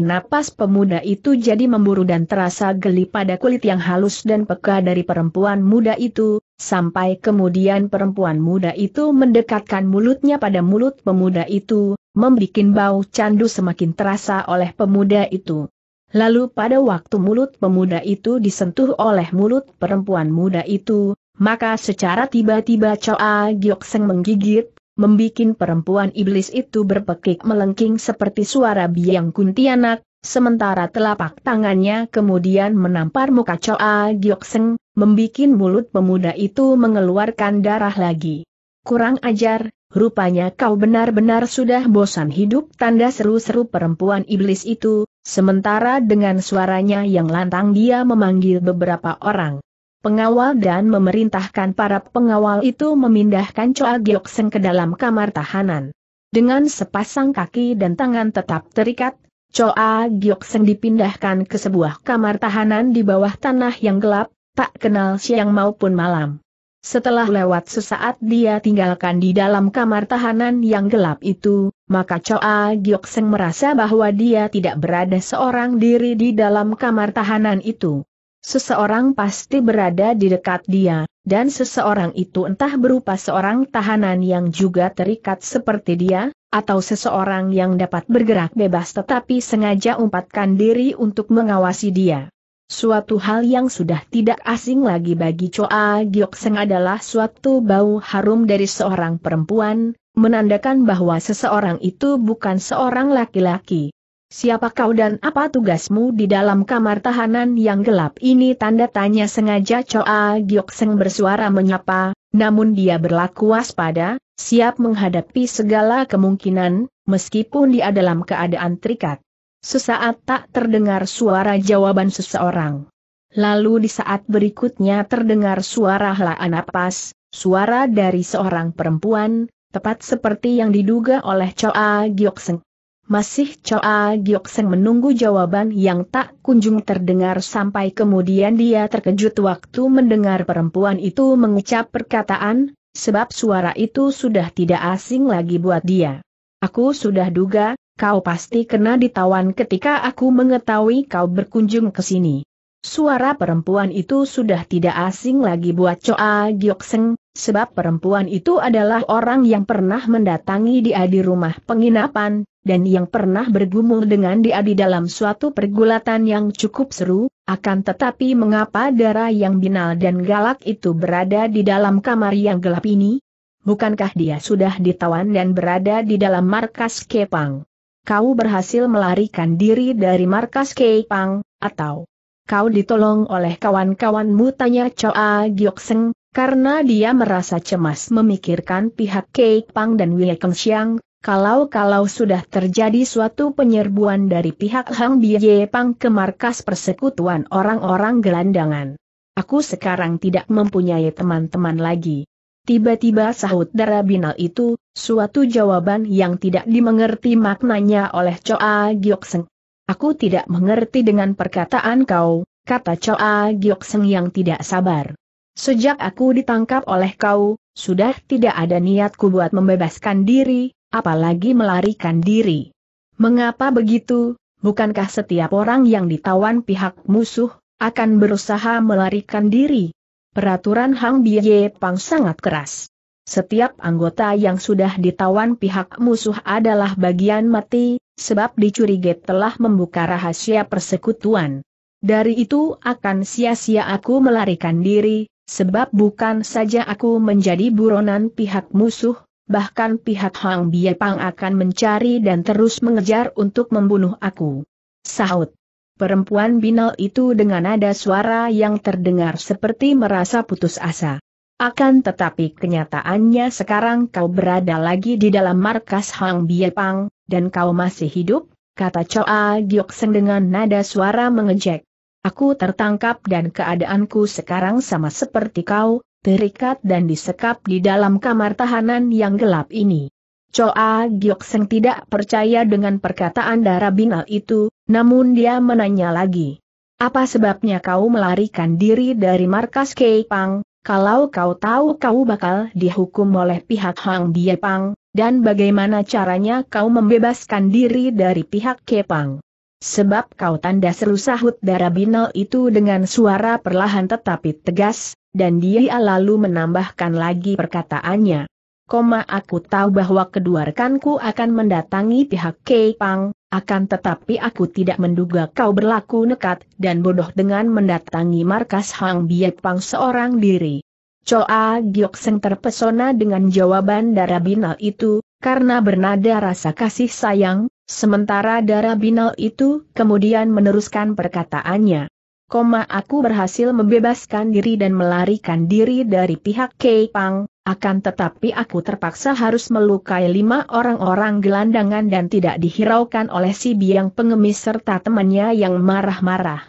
napas pemuda itu jadi memburu dan terasa geli pada kulit yang halus dan peka dari perempuan muda itu, sampai kemudian perempuan muda itu mendekatkan mulutnya pada mulut pemuda itu, membuat bau candu semakin terasa oleh pemuda itu. Lalu pada waktu mulut pemuda itu disentuh oleh mulut perempuan muda itu, maka secara tiba-tiba Choa Giok Seng menggigit, membuat perempuan iblis itu berpekik melengking seperti suara biang kuntianak, sementara telapak tangannya kemudian menampar muka Choa Giok Seng, membikin mulut pemuda itu mengeluarkan darah lagi. Kurang ajar, rupanya kau benar-benar sudah bosan hidup tanda seru-seru perempuan iblis itu, sementara dengan suaranya yang lantang dia memanggil beberapa orang pengawal dan memerintahkan para pengawal itu memindahkan Choa Giok Seng ke dalam kamar tahanan. Dengan sepasang kaki dan tangan tetap terikat, Choa Giok Seng dipindahkan ke sebuah kamar tahanan di bawah tanah yang gelap, tak kenal siang maupun malam. Setelah lewat sesaat dia tinggalkan di dalam kamar tahanan yang gelap itu, maka Choa Giok Seng merasa bahwa dia tidak berada seorang diri di dalam kamar tahanan itu. Seseorang pasti berada di dekat dia, dan seseorang itu entah berupa seorang tahanan yang juga terikat seperti dia, atau seseorang yang dapat bergerak bebas tetapi sengaja umpatkan diri untuk mengawasi dia. Suatu hal yang sudah tidak asing lagi bagi Choa Giok Seng adalah suatu bau harum dari seorang perempuan, menandakan bahwa seseorang itu bukan seorang laki-laki. Siapa kau dan apa tugasmu di dalam kamar tahanan yang gelap ini tanda tanya sengaja Choa Giok Seng bersuara menyapa, namun dia berlaku waspada, siap menghadapi segala kemungkinan, meskipun dia dalam keadaan terikat. Sesaat tak terdengar suara jawaban seseorang. Lalu di saat berikutnya terdengar suara helaan napas, suara dari seorang perempuan, tepat seperti yang diduga oleh Choa Giok Seng. Masih Choa Giok Seng menunggu jawaban yang tak kunjung terdengar sampai kemudian dia terkejut waktu mendengar perempuan itu mengucap perkataan, sebab suara itu sudah tidak asing lagi buat dia. Aku sudah duga, kau pasti kena ditawan ketika aku mengetahui kau berkunjung ke sini. Suara perempuan itu sudah tidak asing lagi buat Choa Giok Seng, Sebab perempuan itu adalah orang yang pernah mendatangi dia di rumah penginapan, dan yang pernah bergumul dengan dia di dalam suatu pergulatan yang cukup seru, akan tetapi mengapa darah yang binal dan galak itu berada di dalam kamar yang gelap ini? Bukankah dia sudah ditawan dan berada di dalam markas Kepang? Kau berhasil melarikan diri dari markas Kepang, atau kau ditolong oleh kawan-kawanmu tanya Choa Gyokseng, karena dia merasa cemas memikirkan pihak Kei Pang dan Wei Keng kalau-kalau sudah terjadi suatu penyerbuan dari pihak Hang Biye Pang ke markas persekutuan orang-orang gelandangan. Aku sekarang tidak mempunyai teman-teman lagi. Tiba-tiba sahut darah binal itu, suatu jawaban yang tidak dimengerti maknanya oleh Choa Giok Seng. Aku tidak mengerti dengan perkataan kau, kata Choa Giok Seng yang tidak sabar. Sejak aku ditangkap oleh kau, sudah tidak ada niatku buat membebaskan diri, apalagi melarikan diri. Mengapa begitu? Bukankah setiap orang yang ditawan pihak musuh, akan berusaha melarikan diri? Peraturan Hang Biye Pang sangat keras. Setiap anggota yang sudah ditawan pihak musuh adalah bagian mati, sebab dicurigai telah membuka rahasia persekutuan. Dari itu akan sia-sia aku melarikan diri, Sebab bukan saja aku menjadi buronan pihak musuh, bahkan pihak Hang Biepang akan mencari dan terus mengejar untuk membunuh aku. Sahut. Perempuan binal itu dengan nada suara yang terdengar seperti merasa putus asa. Akan tetapi kenyataannya sekarang kau berada lagi di dalam markas Hang Biepang, dan kau masih hidup, kata Choa Giok dengan nada suara mengejek. Aku tertangkap dan keadaanku sekarang sama seperti kau, terikat dan disekap di dalam kamar tahanan yang gelap ini. Choa Gyokseng tidak percaya dengan perkataan darah binal itu, namun dia menanya lagi. Apa sebabnya kau melarikan diri dari markas Kepang? kalau kau tahu kau bakal dihukum oleh pihak Hang Pang, dan bagaimana caranya kau membebaskan diri dari pihak Kepang? sebab kau tanda seru sahut Darabinal itu dengan suara perlahan tetapi tegas, dan dia lalu menambahkan lagi perkataannya. Koma aku tahu bahwa kedua rekanku akan mendatangi pihak Keipang, akan tetapi aku tidak menduga kau berlaku nekat dan bodoh dengan mendatangi markas Hang Biepang seorang diri. Choa Giok Seng terpesona dengan jawaban Darabinal itu, karena bernada rasa kasih sayang, Sementara darah binal itu kemudian meneruskan perkataannya. Koma aku berhasil membebaskan diri dan melarikan diri dari pihak Kei Pang, akan tetapi aku terpaksa harus melukai lima orang-orang gelandangan dan tidak dihiraukan oleh si biang pengemis serta temannya yang marah-marah.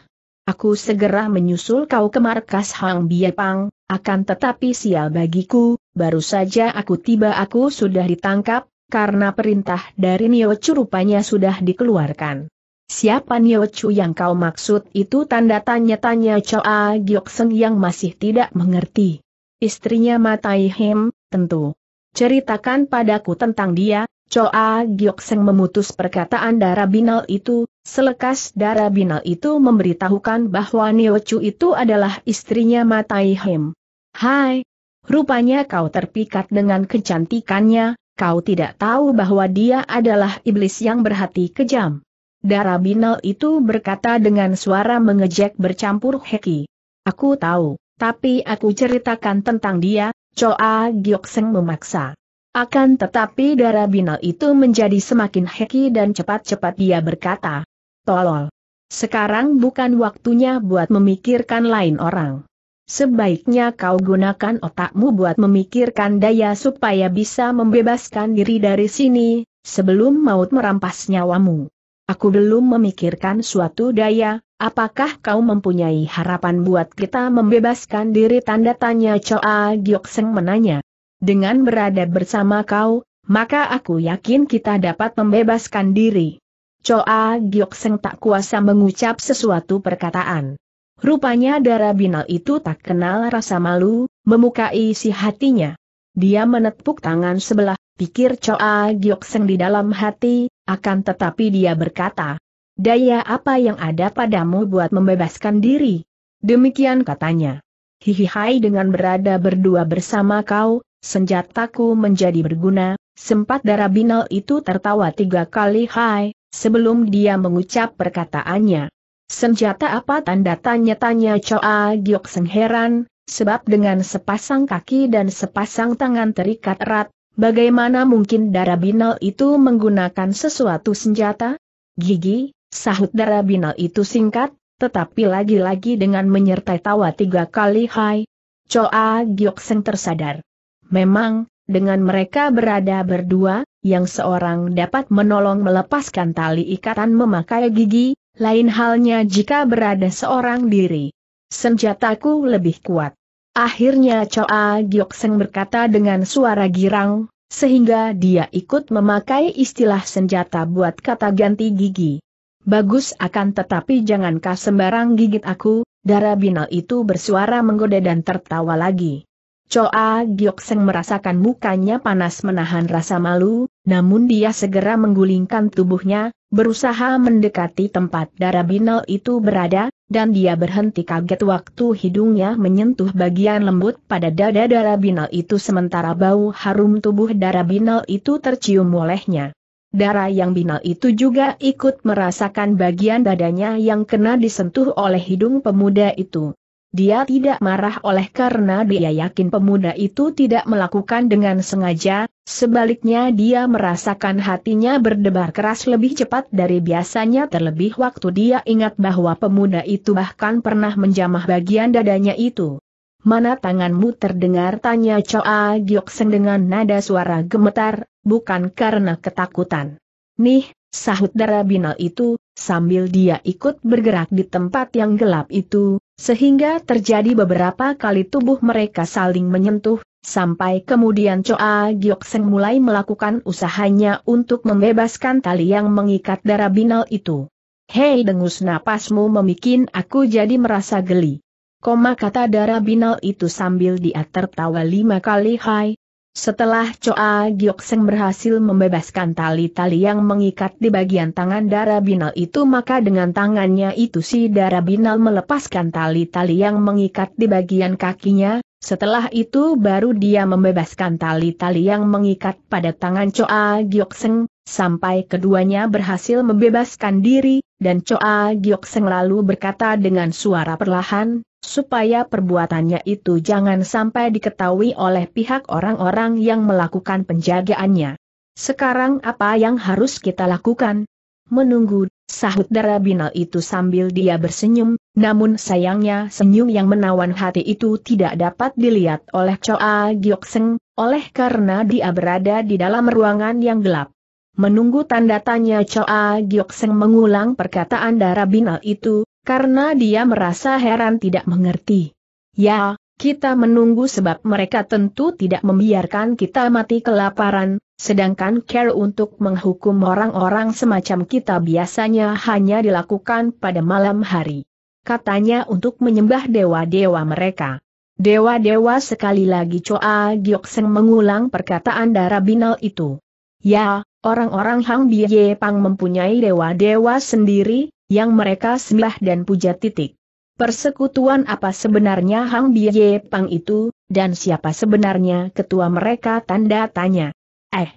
Aku segera menyusul kau ke markas Hang Bie Pang, akan tetapi sial bagiku, baru saja aku tiba aku sudah ditangkap, karena perintah dari Chu rupanya sudah dikeluarkan. Siapa Chu yang kau maksud itu tanda tanya-tanya Choa Gyokseng yang masih tidak mengerti. Istrinya Matai Hem, tentu. Ceritakan padaku tentang dia, Choa Gyokseng memutus perkataan darah binal itu, selekas darah binal itu memberitahukan bahwa Chu itu adalah istrinya Matai Hem. Hai, rupanya kau terpikat dengan kecantikannya, Kau tidak tahu bahwa dia adalah iblis yang berhati kejam. Darabinal itu berkata dengan suara mengejek bercampur heki. Aku tahu, tapi aku ceritakan tentang dia, Choa Gyokseng memaksa. Akan tetapi Darabinal itu menjadi semakin heki dan cepat-cepat dia berkata. Tolol. Sekarang bukan waktunya buat memikirkan lain orang. Sebaiknya kau gunakan otakmu buat memikirkan daya supaya bisa membebaskan diri dari sini, sebelum maut merampas nyawamu. Aku belum memikirkan suatu daya, apakah kau mempunyai harapan buat kita membebaskan diri tanda tanya Choa Gyokseng menanya. Dengan berada bersama kau, maka aku yakin kita dapat membebaskan diri. Choa Gyokseng tak kuasa mengucap sesuatu perkataan. Rupanya darah binal itu tak kenal rasa malu, memuka isi hatinya. Dia menepuk tangan sebelah, pikir Choa Gyokseng di dalam hati, akan tetapi dia berkata, Daya apa yang ada padamu buat membebaskan diri? Demikian katanya. Hihihai dengan berada berdua bersama kau, senjataku menjadi berguna, sempat darah binal itu tertawa tiga kali hai, sebelum dia mengucap perkataannya. Senjata apa tanda tanya-tanya Choa Giok Seng heran, sebab dengan sepasang kaki dan sepasang tangan terikat erat, bagaimana mungkin darah binal itu menggunakan sesuatu senjata? Gigi, sahut darah binal itu singkat, tetapi lagi-lagi dengan menyertai tawa tiga kali hai. Choa Giok Seng tersadar. Memang, dengan mereka berada berdua, yang seorang dapat menolong melepaskan tali ikatan memakai gigi, lain halnya jika berada seorang diri. Senjataku lebih kuat. Akhirnya Choa Giok Seng berkata dengan suara girang, sehingga dia ikut memakai istilah senjata buat kata ganti gigi. Bagus akan tetapi jangankah sembarang gigit aku, darah binal itu bersuara menggoda dan tertawa lagi. Choa Giok Seng merasakan mukanya panas menahan rasa malu, namun dia segera menggulingkan tubuhnya, berusaha mendekati tempat darah binal itu berada, dan dia berhenti kaget waktu hidungnya menyentuh bagian lembut pada dada darah binal itu sementara bau harum tubuh darah binal itu tercium olehnya. Darah yang binal itu juga ikut merasakan bagian dadanya yang kena disentuh oleh hidung pemuda itu. Dia tidak marah oleh karena dia yakin pemuda itu tidak melakukan dengan sengaja, Sebaliknya dia merasakan hatinya berdebar keras lebih cepat dari biasanya terlebih waktu dia ingat bahwa pemuda itu bahkan pernah menjamah bagian dadanya itu. Mana tanganmu terdengar tanya Choa Gyokseng dengan nada suara gemetar, bukan karena ketakutan. Nih, sahut darah binal itu, sambil dia ikut bergerak di tempat yang gelap itu, sehingga terjadi beberapa kali tubuh mereka saling menyentuh, Sampai kemudian Choa Giok Seng mulai melakukan usahanya untuk membebaskan tali yang mengikat darah binal itu. Hei dengus napasmu memikin aku jadi merasa geli. Koma kata darah binal itu sambil dia tertawa lima kali hai. Setelah Choa Giok Seng berhasil membebaskan tali-tali yang mengikat di bagian tangan darah binal itu maka dengan tangannya itu si darah binal melepaskan tali-tali yang mengikat di bagian kakinya, setelah itu baru dia membebaskan tali-tali yang mengikat pada tangan Choa Giok Seng, sampai keduanya berhasil membebaskan diri, dan Choa Giok Seng lalu berkata dengan suara perlahan, supaya perbuatannya itu jangan sampai diketahui oleh pihak orang-orang yang melakukan penjagaannya. Sekarang apa yang harus kita lakukan? Menunggu, sahut Darabinal itu sambil dia bersenyum, namun sayangnya senyum yang menawan hati itu tidak dapat dilihat oleh Choa Giok Seng, oleh karena dia berada di dalam ruangan yang gelap. Menunggu tanda tanya Choa Giok Seng mengulang perkataan darah binal itu, karena dia merasa heran tidak mengerti. Ya, kita menunggu sebab mereka tentu tidak membiarkan kita mati kelaparan, sedangkan care untuk menghukum orang-orang semacam kita biasanya hanya dilakukan pada malam hari katanya untuk menyembah dewa-dewa mereka. Dewa-dewa sekali lagi Choa Gyokseng mengulang perkataan darah binal itu. Ya, orang-orang Hang Biye Pang mempunyai dewa-dewa sendiri, yang mereka sembah dan puja titik. Persekutuan apa sebenarnya Hang Biye Pang itu, dan siapa sebenarnya ketua mereka tanda tanya. Eh,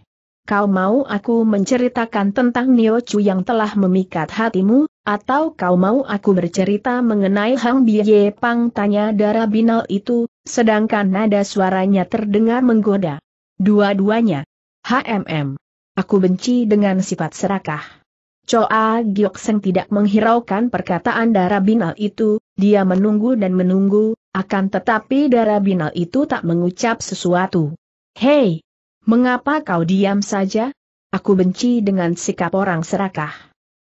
Kau mau aku menceritakan tentang Chu yang telah memikat hatimu, atau kau mau aku bercerita mengenai Hang Biye Pang tanya darah binal itu, sedangkan nada suaranya terdengar menggoda. Dua-duanya. HMM. Aku benci dengan sifat serakah. Coa, Giok Seng tidak menghiraukan perkataan darah binal itu, dia menunggu dan menunggu, akan tetapi darah binal itu tak mengucap sesuatu. Hei, Mengapa kau diam saja? Aku benci dengan sikap orang serakah.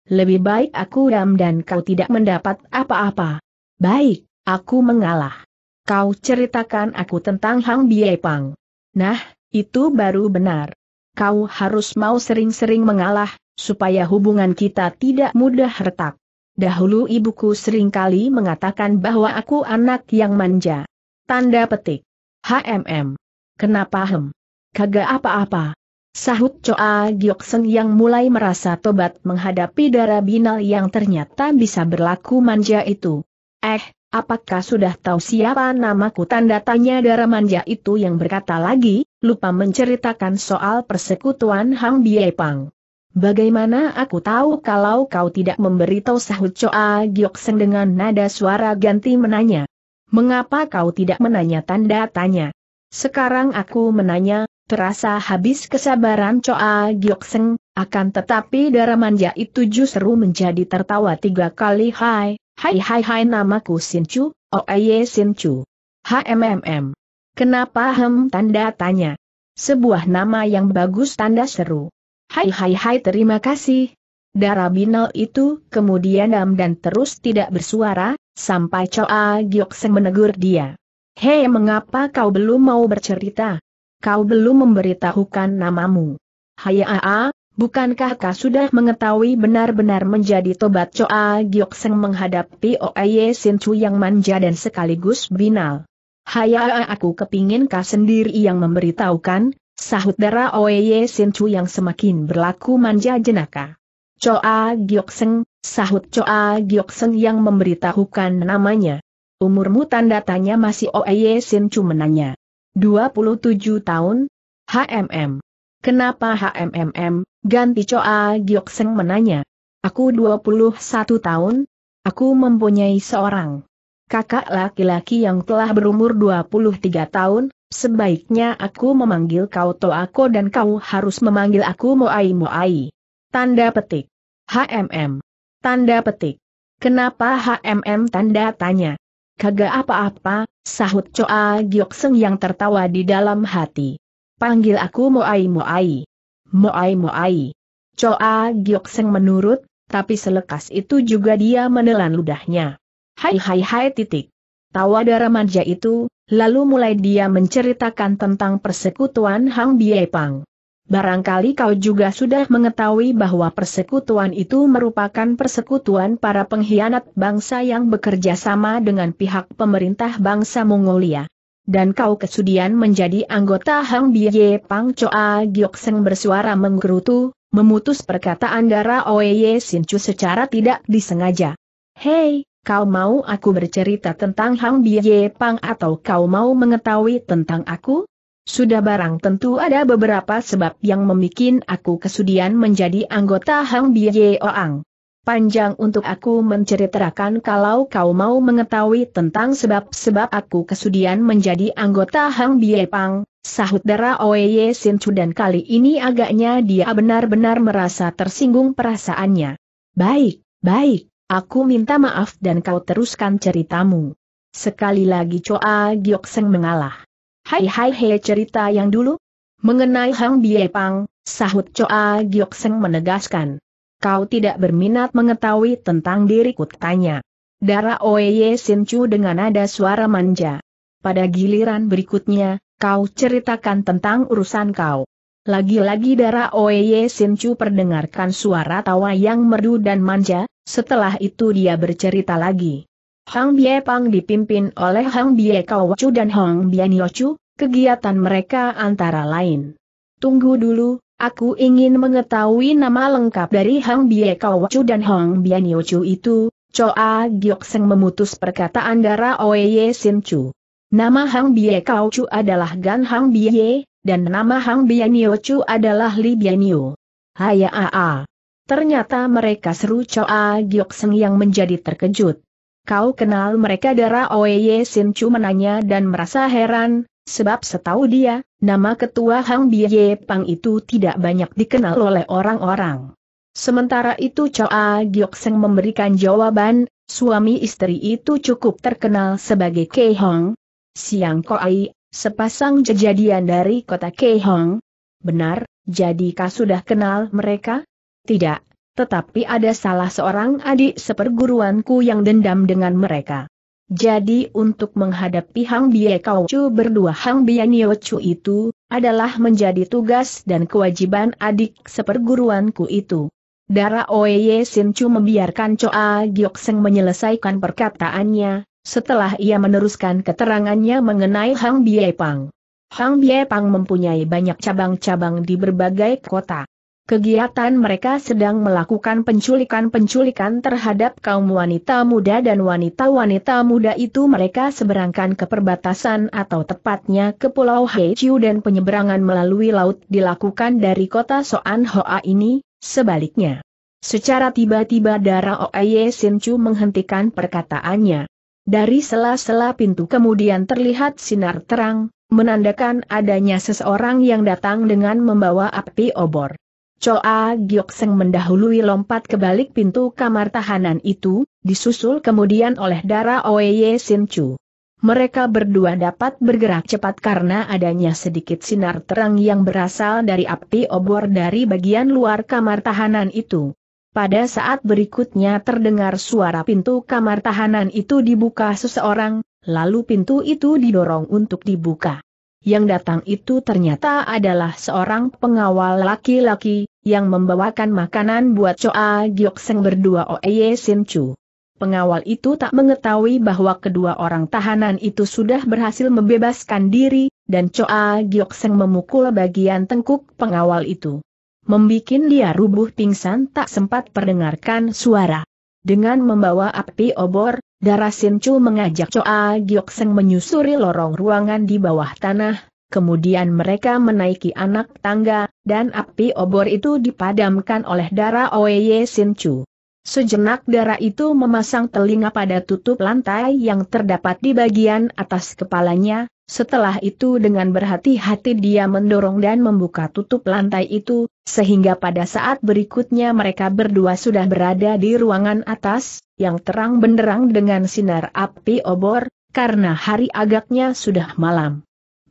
Lebih baik aku diam dan kau tidak mendapat apa-apa. Baik, aku mengalah. Kau ceritakan aku tentang Hang Biepang. Nah, itu baru benar. Kau harus mau sering-sering mengalah, supaya hubungan kita tidak mudah retak. Dahulu ibuku sering kali mengatakan bahwa aku anak yang manja. Tanda petik. HMM. Kenapa hem? kagak apa-apa. Sahut Choa Gioksen yang mulai merasa tobat menghadapi darah binal yang ternyata bisa berlaku manja itu. Eh, apakah sudah tahu siapa namaku tanda tanya darah manja itu yang berkata lagi, lupa menceritakan soal persekutuan Hang Bie Pang. Bagaimana aku tahu kalau kau tidak memberitahu sahut Choa Gioksen dengan nada suara ganti menanya. Mengapa kau tidak menanya tanda tanya? Sekarang aku menanya, Terasa habis kesabaran Coa Giok Seng, akan tetapi darah manja itu justru menjadi tertawa tiga kali hai, hai hai hai namaku Sin Chu, Oaye Sin Chu. HMMM. Kenapa hem tanda tanya? Sebuah nama yang bagus tanda seru. Hai hai hai terima kasih. Darah binal itu kemudian dam dan terus tidak bersuara, sampai Coa Giok Seng menegur dia. Hei mengapa kau belum mau bercerita? kau belum memberitahukan namamu. Hayaa, bukankah kau sudah mengetahui benar-benar menjadi tobat Choa Gyokseng menghadapi Oeye Sin Chu yang manja dan sekaligus binal? Hayaa aku kepingin kau sendiri yang memberitahukan, sahut darah Oeye Sin Chu yang semakin berlaku manja jenaka. Choa Gyokseng, sahut Choa Gyokseng yang memberitahukan namanya. Umurmu tanda tanya masih Oeye Sin Chu menanya. 27 tahun? HMM. Kenapa hmm? Ganti Choa Gyokseng menanya. Aku 21 tahun, aku mempunyai seorang kakak laki-laki yang telah berumur 23 tahun, sebaiknya aku memanggil kau Toako dan kau harus memanggil aku Moai Moai. Tanda petik. HMM. Tanda petik. Kenapa HMM tanda tanya? Kagak apa-apa, Sahut Choa Giok Seng yang tertawa di dalam hati. Panggil aku Moai Moai. Moai Moai. Choa Giok Seng menurut, tapi selekas itu juga dia menelan ludahnya. Hai hai hai titik. Tawa darah manja itu, lalu mulai dia menceritakan tentang persekutuan Hang Biepang. Barangkali kau juga sudah mengetahui bahwa persekutuan itu merupakan persekutuan para pengkhianat bangsa yang bekerja sama dengan pihak pemerintah bangsa Mongolia. Dan kau kesudian menjadi anggota Hang Biye Pang Choa Gyokseng bersuara menggerutu, memutus perkataan darah Oeye Sinchu secara tidak disengaja. Hei, kau mau aku bercerita tentang Hang Biye Pang atau kau mau mengetahui tentang aku? Sudah barang tentu ada beberapa sebab yang memikin aku kesudian menjadi anggota Hang Bie Oang. Panjang untuk aku menceritakan kalau kau mau mengetahui tentang sebab-sebab aku kesudian menjadi anggota Hang Bie Pang. sahut Dara Oeye Sinchu dan kali ini agaknya dia benar-benar merasa tersinggung perasaannya. Baik, baik, aku minta maaf dan kau teruskan ceritamu. Sekali lagi Choa Giokseng mengalah. Hai hai hei cerita yang dulu? Mengenai Hang Bie Pang, sahut Choa Giok Seng menegaskan. Kau tidak berminat mengetahui tentang diriku tanya. Dara Oeye Sin dengan nada suara manja. Pada giliran berikutnya, kau ceritakan tentang urusan kau. Lagi-lagi Dara Oeye Sin perdengarkan suara tawa yang merdu dan manja, setelah itu dia bercerita lagi. Hang Bie Pang dipimpin oleh Hang Bie dan Hang Bie Niochu, kegiatan mereka antara lain. Tunggu dulu, aku ingin mengetahui nama lengkap dari Hang Bie dan Hang Bie Niochu itu, Choa Giok Seng memutus perkataan darah Oeye Sin Chu. Nama Hang Bie adalah Gan Hang Bie, dan nama Hang Bie Niochu adalah Li Bie Nio. Hayaa. Ternyata mereka seru Choa Giok Seng yang menjadi terkejut. Kau kenal mereka darah Oye Sin Chu menanya dan merasa heran, sebab setahu dia, nama ketua Hang Biye Pang itu tidak banyak dikenal oleh orang-orang. Sementara itu Choa Giok Seng memberikan jawaban, suami istri itu cukup terkenal sebagai Kei Hong. Siang Koai, sepasang kejadian dari kota Kei Hong. Benar, kau sudah kenal mereka? Tidak, tetapi ada salah seorang adik seperguruanku yang dendam dengan mereka. Jadi untuk menghadapi Hang Bie Kau Chu berdua Hang Bie Nio itu, adalah menjadi tugas dan kewajiban adik seperguruanku itu. Dara Oye Sin Chu membiarkan Choa Giok Seng menyelesaikan perkataannya, setelah ia meneruskan keterangannya mengenai Hang Bie Pang. Hang Bie Pang mempunyai banyak cabang-cabang di berbagai kota. Kegiatan mereka sedang melakukan penculikan-penculikan terhadap kaum wanita muda dan wanita-wanita muda itu mereka seberangkan ke perbatasan atau tepatnya ke Pulau Heichiu dan penyeberangan melalui laut dilakukan dari kota Soan Hoa ini, sebaliknya. Secara tiba-tiba darah Oye Sinchu menghentikan perkataannya. Dari sela-sela pintu kemudian terlihat sinar terang, menandakan adanya seseorang yang datang dengan membawa api obor. Choa Seng mendahului lompat ke balik pintu kamar tahanan itu, disusul kemudian oleh darah Oeye Sin Chu. Mereka berdua dapat bergerak cepat karena adanya sedikit sinar terang yang berasal dari api obor dari bagian luar kamar tahanan itu. Pada saat berikutnya terdengar suara pintu kamar tahanan itu dibuka seseorang, lalu pintu itu didorong untuk dibuka. Yang datang itu ternyata adalah seorang pengawal laki-laki, yang membawakan makanan buat Choa Giok Seng berdua Oeye Sin Chu. Pengawal itu tak mengetahui bahwa kedua orang tahanan itu sudah berhasil membebaskan diri, dan Choa Giok Seng memukul bagian tengkuk pengawal itu. Membikin dia rubuh pingsan tak sempat perdengarkan suara. Dengan membawa api obor, Dara Sin Chu mengajak Choa Giok Seng menyusuri lorong ruangan di bawah tanah, kemudian mereka menaiki anak tangga, dan api obor itu dipadamkan oleh darah Oye Sin Sejenak darah itu memasang telinga pada tutup lantai yang terdapat di bagian atas kepalanya, setelah itu dengan berhati-hati dia mendorong dan membuka tutup lantai itu, sehingga pada saat berikutnya mereka berdua sudah berada di ruangan atas, yang terang benderang dengan sinar api obor, karena hari agaknya sudah malam.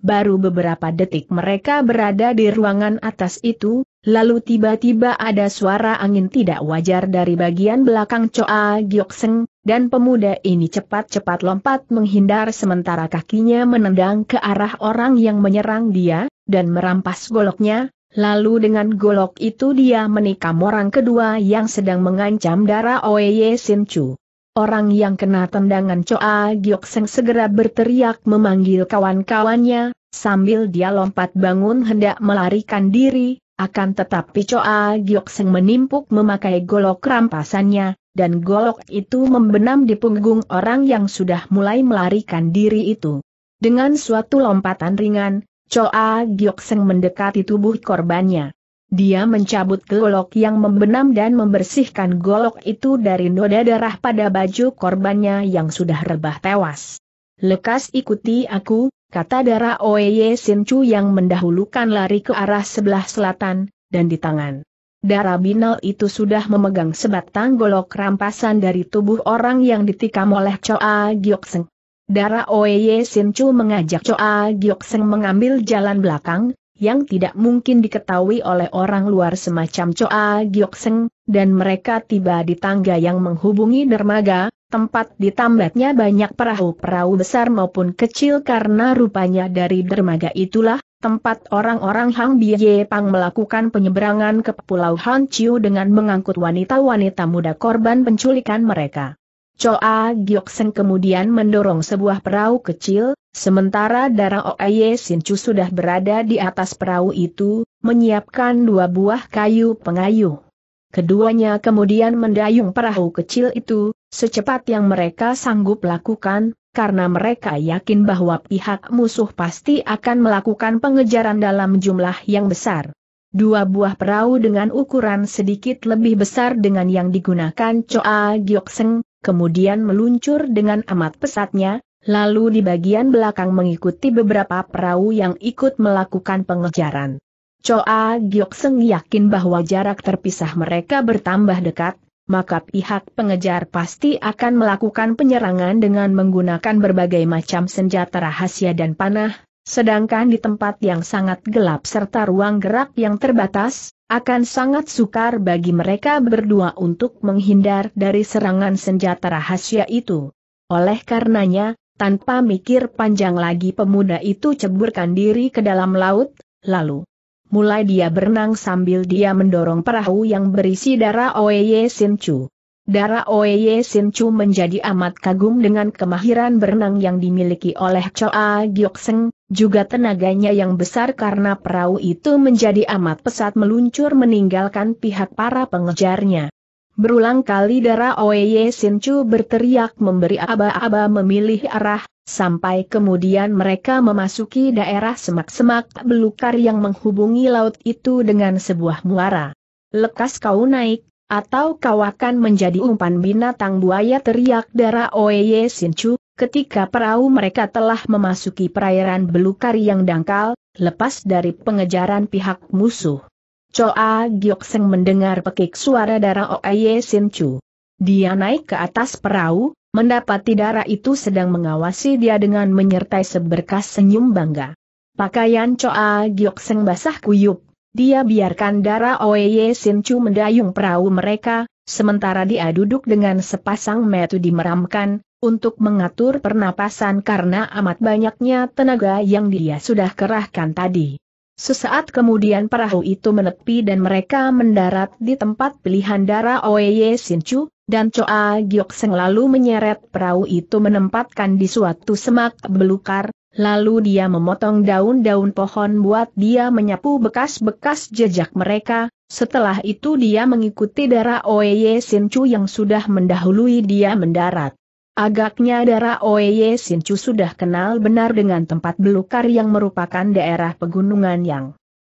Baru beberapa detik mereka berada di ruangan atas itu, lalu tiba-tiba ada suara angin tidak wajar dari bagian belakang Choa Gyokseng, dan pemuda ini cepat-cepat lompat menghindar sementara kakinya menendang ke arah orang yang menyerang dia, dan merampas goloknya, lalu dengan golok itu dia menikam orang kedua yang sedang mengancam darah Oeye Sin Chu. Orang yang kena tendangan Choa Giok Seng segera berteriak memanggil kawan-kawannya, sambil dia lompat bangun hendak melarikan diri, akan tetapi Choa Giok Seng menimpuk memakai golok rampasannya, dan golok itu membenam di punggung orang yang sudah mulai melarikan diri itu. Dengan suatu lompatan ringan, Choa Giok Seng mendekati tubuh korbannya. Dia mencabut golok yang membenam dan membersihkan golok itu dari noda darah pada baju korbannya yang sudah rebah tewas. Lekas ikuti aku, kata darah Oeye Sinchu yang mendahulukan lari ke arah sebelah selatan, dan di tangan. Darah Binal itu sudah memegang sebatang golok rampasan dari tubuh orang yang ditikam oleh Choa Gyokseng. Darah Oeye Sinchu mengajak Choa Gyokseng mengambil jalan belakang, yang tidak mungkin diketahui oleh orang luar semacam Choa seng dan mereka tiba di tangga yang menghubungi dermaga, tempat ditambatnya banyak perahu-perahu besar maupun kecil karena rupanya dari dermaga itulah, tempat orang-orang Hang Biye Pang melakukan penyeberangan ke Pulau Han Chiu dengan mengangkut wanita-wanita muda korban penculikan mereka. Choa Gyoksen kemudian mendorong sebuah perahu kecil, sementara darah Oye Sinchu sudah berada di atas perahu itu, menyiapkan dua buah kayu pengayuh. Keduanya kemudian mendayung perahu kecil itu, secepat yang mereka sanggup lakukan, karena mereka yakin bahwa pihak musuh pasti akan melakukan pengejaran dalam jumlah yang besar. Dua buah perahu dengan ukuran sedikit lebih besar dengan yang digunakan Choa Gyokseng, kemudian meluncur dengan amat pesatnya, lalu di bagian belakang mengikuti beberapa perahu yang ikut melakukan pengejaran. Choa Giok Seng yakin bahwa jarak terpisah mereka bertambah dekat, maka pihak pengejar pasti akan melakukan penyerangan dengan menggunakan berbagai macam senjata rahasia dan panah, sedangkan di tempat yang sangat gelap serta ruang gerak yang terbatas, akan sangat sukar bagi mereka berdua untuk menghindar dari serangan senjata rahasia itu. Oleh karenanya, tanpa mikir panjang lagi pemuda itu ceburkan diri ke dalam laut, lalu mulai dia berenang sambil dia mendorong perahu yang berisi darah Oeye Sinchu. Dara Oye Sin Chu menjadi amat kagum dengan kemahiran berenang yang dimiliki oleh Choa Giok Seng, juga tenaganya yang besar karena perahu itu menjadi amat pesat meluncur meninggalkan pihak para pengejarnya. Berulang kali Dara Oye Sin Chu berteriak memberi aba-aba memilih arah, sampai kemudian mereka memasuki daerah semak-semak belukar yang menghubungi laut itu dengan sebuah muara. Lekas kau naik, atau kau akan menjadi umpan binatang buaya teriak darah Oeye Sinchu, ketika perahu mereka telah memasuki perairan belukar yang dangkal, lepas dari pengejaran pihak musuh. Choa Giok Seng mendengar pekik suara darah Oeye Sinchu. Dia naik ke atas perahu, mendapati darah itu sedang mengawasi dia dengan menyertai seberkas senyum bangga. Pakaian Choa Giok Seng basah kuyup, dia biarkan darah Oeye Sinchu mendayung perahu mereka, sementara dia duduk dengan sepasang metu dimeramkan, untuk mengatur pernapasan karena amat banyaknya tenaga yang dia sudah kerahkan tadi. Sesaat kemudian perahu itu menepi dan mereka mendarat di tempat pilihan darah Oeye Sinchu, dan Choa Giok lalu menyeret perahu itu menempatkan di suatu semak belukar, Lalu dia memotong daun-daun pohon buat dia menyapu bekas-bekas jejak mereka, setelah itu dia mengikuti darah Oeye Sinchu yang sudah mendahului dia mendarat. Agaknya darah Oeye Sinchu sudah kenal benar dengan tempat belukar yang merupakan daerah pegunungan yang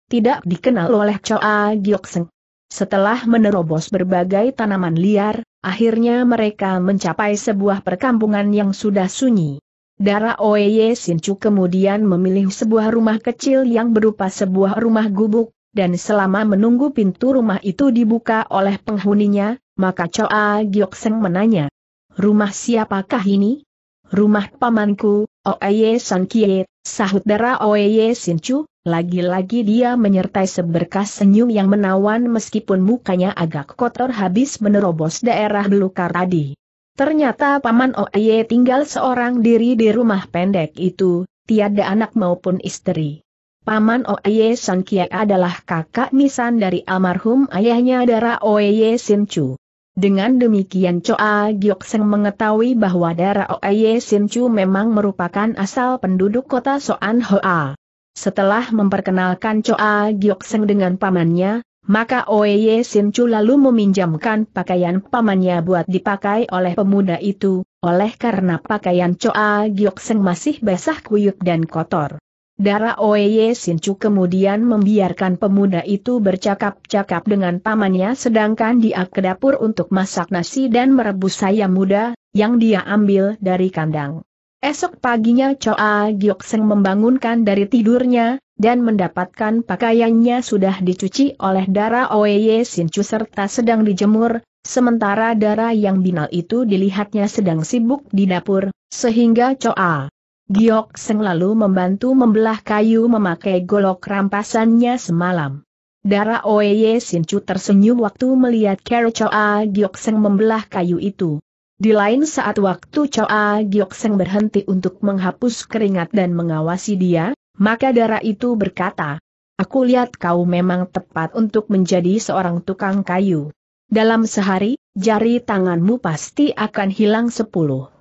tidak dikenal oleh Choa Gyokseng. Setelah menerobos berbagai tanaman liar, akhirnya mereka mencapai sebuah perkampungan yang sudah sunyi. Dara Oye Sinchu kemudian memilih sebuah rumah kecil yang berupa sebuah rumah gubuk, dan selama menunggu pintu rumah itu dibuka oleh penghuninya, maka Choa Giok Seng menanya, Rumah siapakah ini? Rumah pamanku, Oye San Kie, sahut darah Oye Sinchu, lagi-lagi dia menyertai seberkas senyum yang menawan meskipun mukanya agak kotor habis menerobos daerah belukar tadi. Ternyata Paman Oye tinggal seorang diri di rumah pendek itu, tiada anak maupun istri. Paman Oye Sang adalah kakak nisan dari almarhum ayahnya Dara Oye Sinchu. Dengan demikian Choa Giok Seng mengetahui bahwa Dara Oye Sinchu memang merupakan asal penduduk kota Soan Hoa. Setelah memperkenalkan Choa Giok Seng dengan pamannya, maka Oeye Sinchu lalu meminjamkan pakaian pamannya buat dipakai oleh pemuda itu, oleh karena pakaian Choa Giok Seng masih basah kuyuk dan kotor. Darah Oeye Sinchu kemudian membiarkan pemuda itu bercakap-cakap dengan pamannya sedangkan dia ke dapur untuk masak nasi dan merebus sayam muda, yang dia ambil dari kandang. Esok paginya Choa Giok Seng membangunkan dari tidurnya, dan mendapatkan pakaiannya sudah dicuci oleh darah Oeye Sinchu serta sedang dijemur, sementara darah yang binal itu dilihatnya sedang sibuk di dapur, sehingga Choa Giok Seng lalu membantu membelah kayu memakai golok rampasannya semalam. Darah Oeye Sinchu tersenyum waktu melihat Kero Choa Giok Seng membelah kayu itu. Di lain saat waktu Choa Giok Seng berhenti untuk menghapus keringat dan mengawasi dia, maka darah itu berkata, Aku lihat kau memang tepat untuk menjadi seorang tukang kayu. Dalam sehari, jari tanganmu pasti akan hilang sepuluh.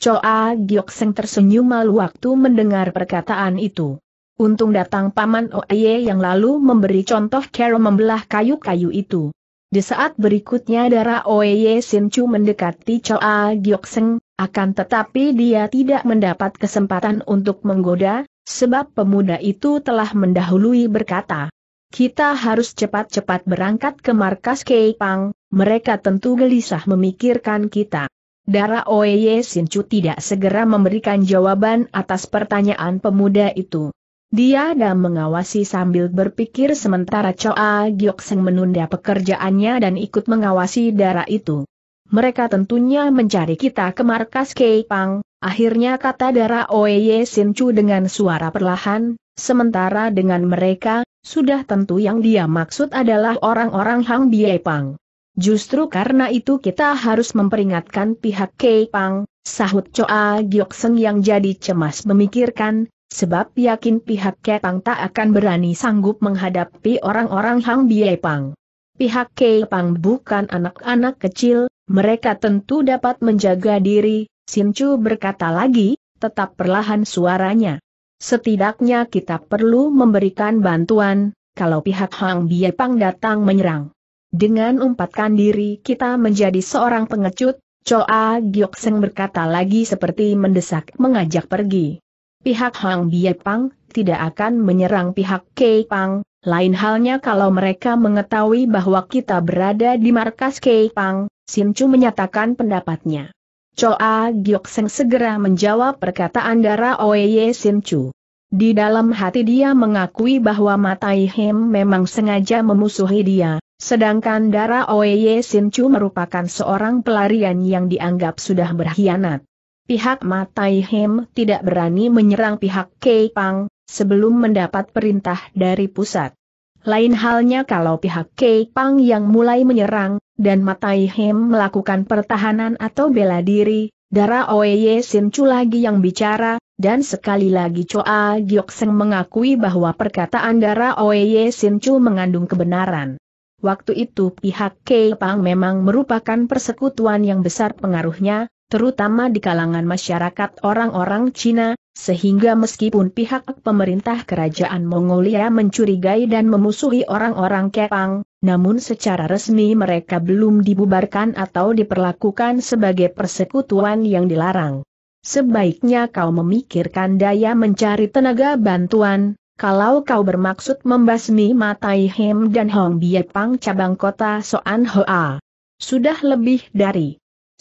Choa Gyokseng tersenyum malu waktu mendengar perkataan itu. Untung datang Paman Oye yang lalu memberi contoh cara membelah kayu-kayu itu. Di saat berikutnya darah Oye Sinchu mendekati Choa Gyokseng, akan tetapi dia tidak mendapat kesempatan untuk menggoda, Sebab pemuda itu telah mendahului berkata, kita harus cepat-cepat berangkat ke markas Keipang, mereka tentu gelisah memikirkan kita. Dara Oye Sinchu tidak segera memberikan jawaban atas pertanyaan pemuda itu. Dia dan mengawasi sambil berpikir sementara Choa Gyokseng menunda pekerjaannya dan ikut mengawasi darah itu. Mereka tentunya mencari kita ke markas Keipang, akhirnya kata Dara Oye Sinchu dengan suara perlahan, sementara dengan mereka, sudah tentu yang dia maksud adalah orang-orang Hang Biepang. Justru karena itu kita harus memperingatkan pihak Keipang, sahut Choa Giok yang jadi cemas memikirkan, sebab yakin pihak Keipang tak akan berani sanggup menghadapi orang-orang Hang Biepang. Pihak Keipang bukan anak-anak kecil, mereka tentu dapat menjaga diri, Sinchu berkata lagi, tetap perlahan suaranya. Setidaknya kita perlu memberikan bantuan, kalau pihak Hang Biepang datang menyerang. Dengan umpatkan diri kita menjadi seorang pengecut, Choa Gyokseng berkata lagi seperti mendesak mengajak pergi. Pihak Hang Biepang tidak akan menyerang pihak Keipang, lain halnya kalau mereka mengetahui bahwa kita berada di markas Keipang, Sim Chu menyatakan pendapatnya. Choa Giok Seng segera menjawab perkataan Dara Oeye Sim Chu. Di dalam hati dia mengakui bahwa Matai Hem memang sengaja memusuhi dia, sedangkan Dara Oeye Sim Chu merupakan seorang pelarian yang dianggap sudah berkhianat. Pihak Matai Hem tidak berani menyerang pihak Kei Pang, sebelum mendapat perintah dari pusat. Lain halnya kalau pihak Kei Pang yang mulai menyerang, dan Matai Hem melakukan pertahanan atau bela diri, Dara Oeye Sin lagi yang bicara, dan sekali lagi Choa Giok Seng mengakui bahwa perkataan Dara Oeye Sin mengandung kebenaran. Waktu itu pihak Kei Pang memang merupakan persekutuan yang besar pengaruhnya, terutama di kalangan masyarakat orang-orang Cina, sehingga meskipun pihak pemerintah kerajaan Mongolia mencurigai dan memusuhi orang-orang Kepang, namun secara resmi mereka belum dibubarkan atau diperlakukan sebagai persekutuan yang dilarang. Sebaiknya kau memikirkan daya mencari tenaga bantuan, kalau kau bermaksud membasmi Matai Hem dan Hong Biepang cabang kota Soan Hoa. Sudah lebih dari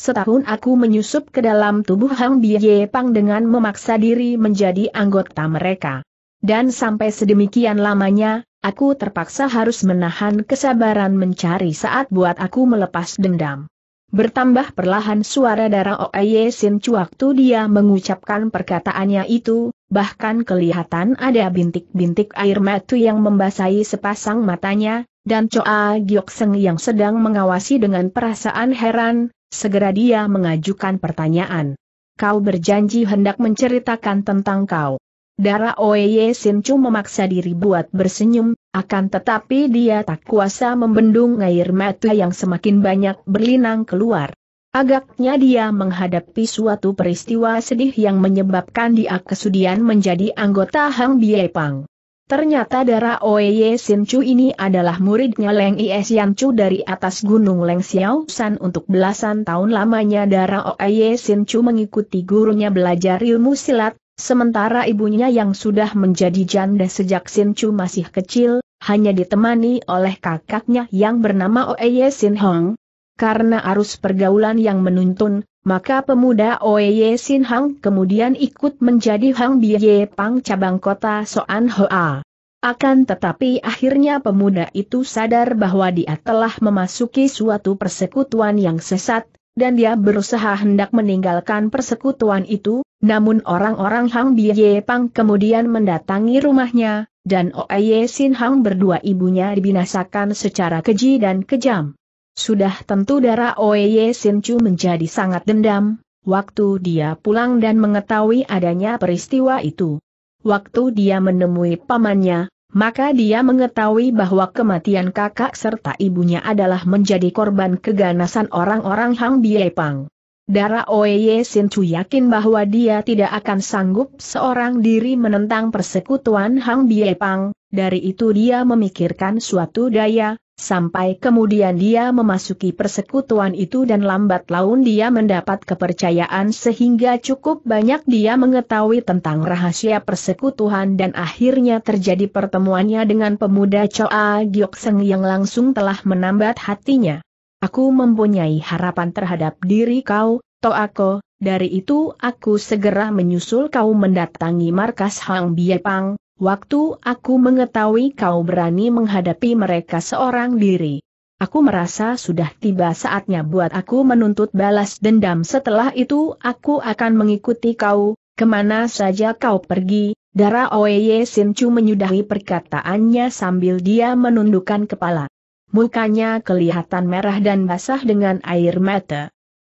setahun aku menyusup ke dalam tubuh Hang Biye Pang dengan memaksa diri menjadi anggota mereka. Dan sampai sedemikian lamanya, aku terpaksa harus menahan kesabaran mencari saat buat aku melepas dendam. Bertambah perlahan suara darah Oeye Sin Chu waktu dia mengucapkan perkataannya itu, bahkan kelihatan ada bintik-bintik air mata yang membasahi sepasang matanya, dan Choa Giok Seng yang sedang mengawasi dengan perasaan heran, segera dia mengajukan pertanyaan. Kau berjanji hendak menceritakan tentang kau. Dara Oye Sinchu memaksa diri buat bersenyum, akan tetapi dia tak kuasa membendung air mata yang semakin banyak berlinang keluar. Agaknya dia menghadapi suatu peristiwa sedih yang menyebabkan dia kesudian menjadi anggota Hang Biepang. Ternyata darah Oye Sin Chu ini adalah muridnya Leng Ies Yan Chu dari atas gunung Leng Xiao San untuk belasan tahun lamanya darah Oye Sin Chu mengikuti gurunya belajar ilmu silat, sementara ibunya yang sudah menjadi janda sejak Sin Chu masih kecil, hanya ditemani oleh kakaknya yang bernama Oye Sin Hong. Karena arus pergaulan yang menuntun, maka pemuda Oye Sin Hang kemudian ikut menjadi Hang Biye Pang cabang kota Soan Hoa. Akan tetapi akhirnya pemuda itu sadar bahwa dia telah memasuki suatu persekutuan yang sesat, dan dia berusaha hendak meninggalkan persekutuan itu, namun orang-orang Hang Biye Pang kemudian mendatangi rumahnya, dan Oye Sin Hang berdua ibunya dibinasakan secara keji dan kejam. Sudah tentu darah Oye Sin menjadi sangat dendam, waktu dia pulang dan mengetahui adanya peristiwa itu. Waktu dia menemui pamannya, maka dia mengetahui bahwa kematian kakak serta ibunya adalah menjadi korban keganasan orang-orang Hang Biepang. Dara Oye Sin yakin bahwa dia tidak akan sanggup seorang diri menentang persekutuan Hang Biepang, dari itu dia memikirkan suatu daya, Sampai kemudian dia memasuki persekutuan itu dan lambat laun dia mendapat kepercayaan sehingga cukup banyak dia mengetahui tentang rahasia persekutuan dan akhirnya terjadi pertemuannya dengan pemuda Choa Giok Seng yang langsung telah menambat hatinya. Aku mempunyai harapan terhadap diri kau, Toako, dari itu aku segera menyusul kau mendatangi markas Hang Biepang, Waktu aku mengetahui kau berani menghadapi mereka seorang diri. Aku merasa sudah tiba saatnya buat aku menuntut balas dendam setelah itu aku akan mengikuti kau, kemana saja kau pergi, darah Oeye Sinchu menyudahi perkataannya sambil dia menundukkan kepala. Mukanya kelihatan merah dan basah dengan air mata.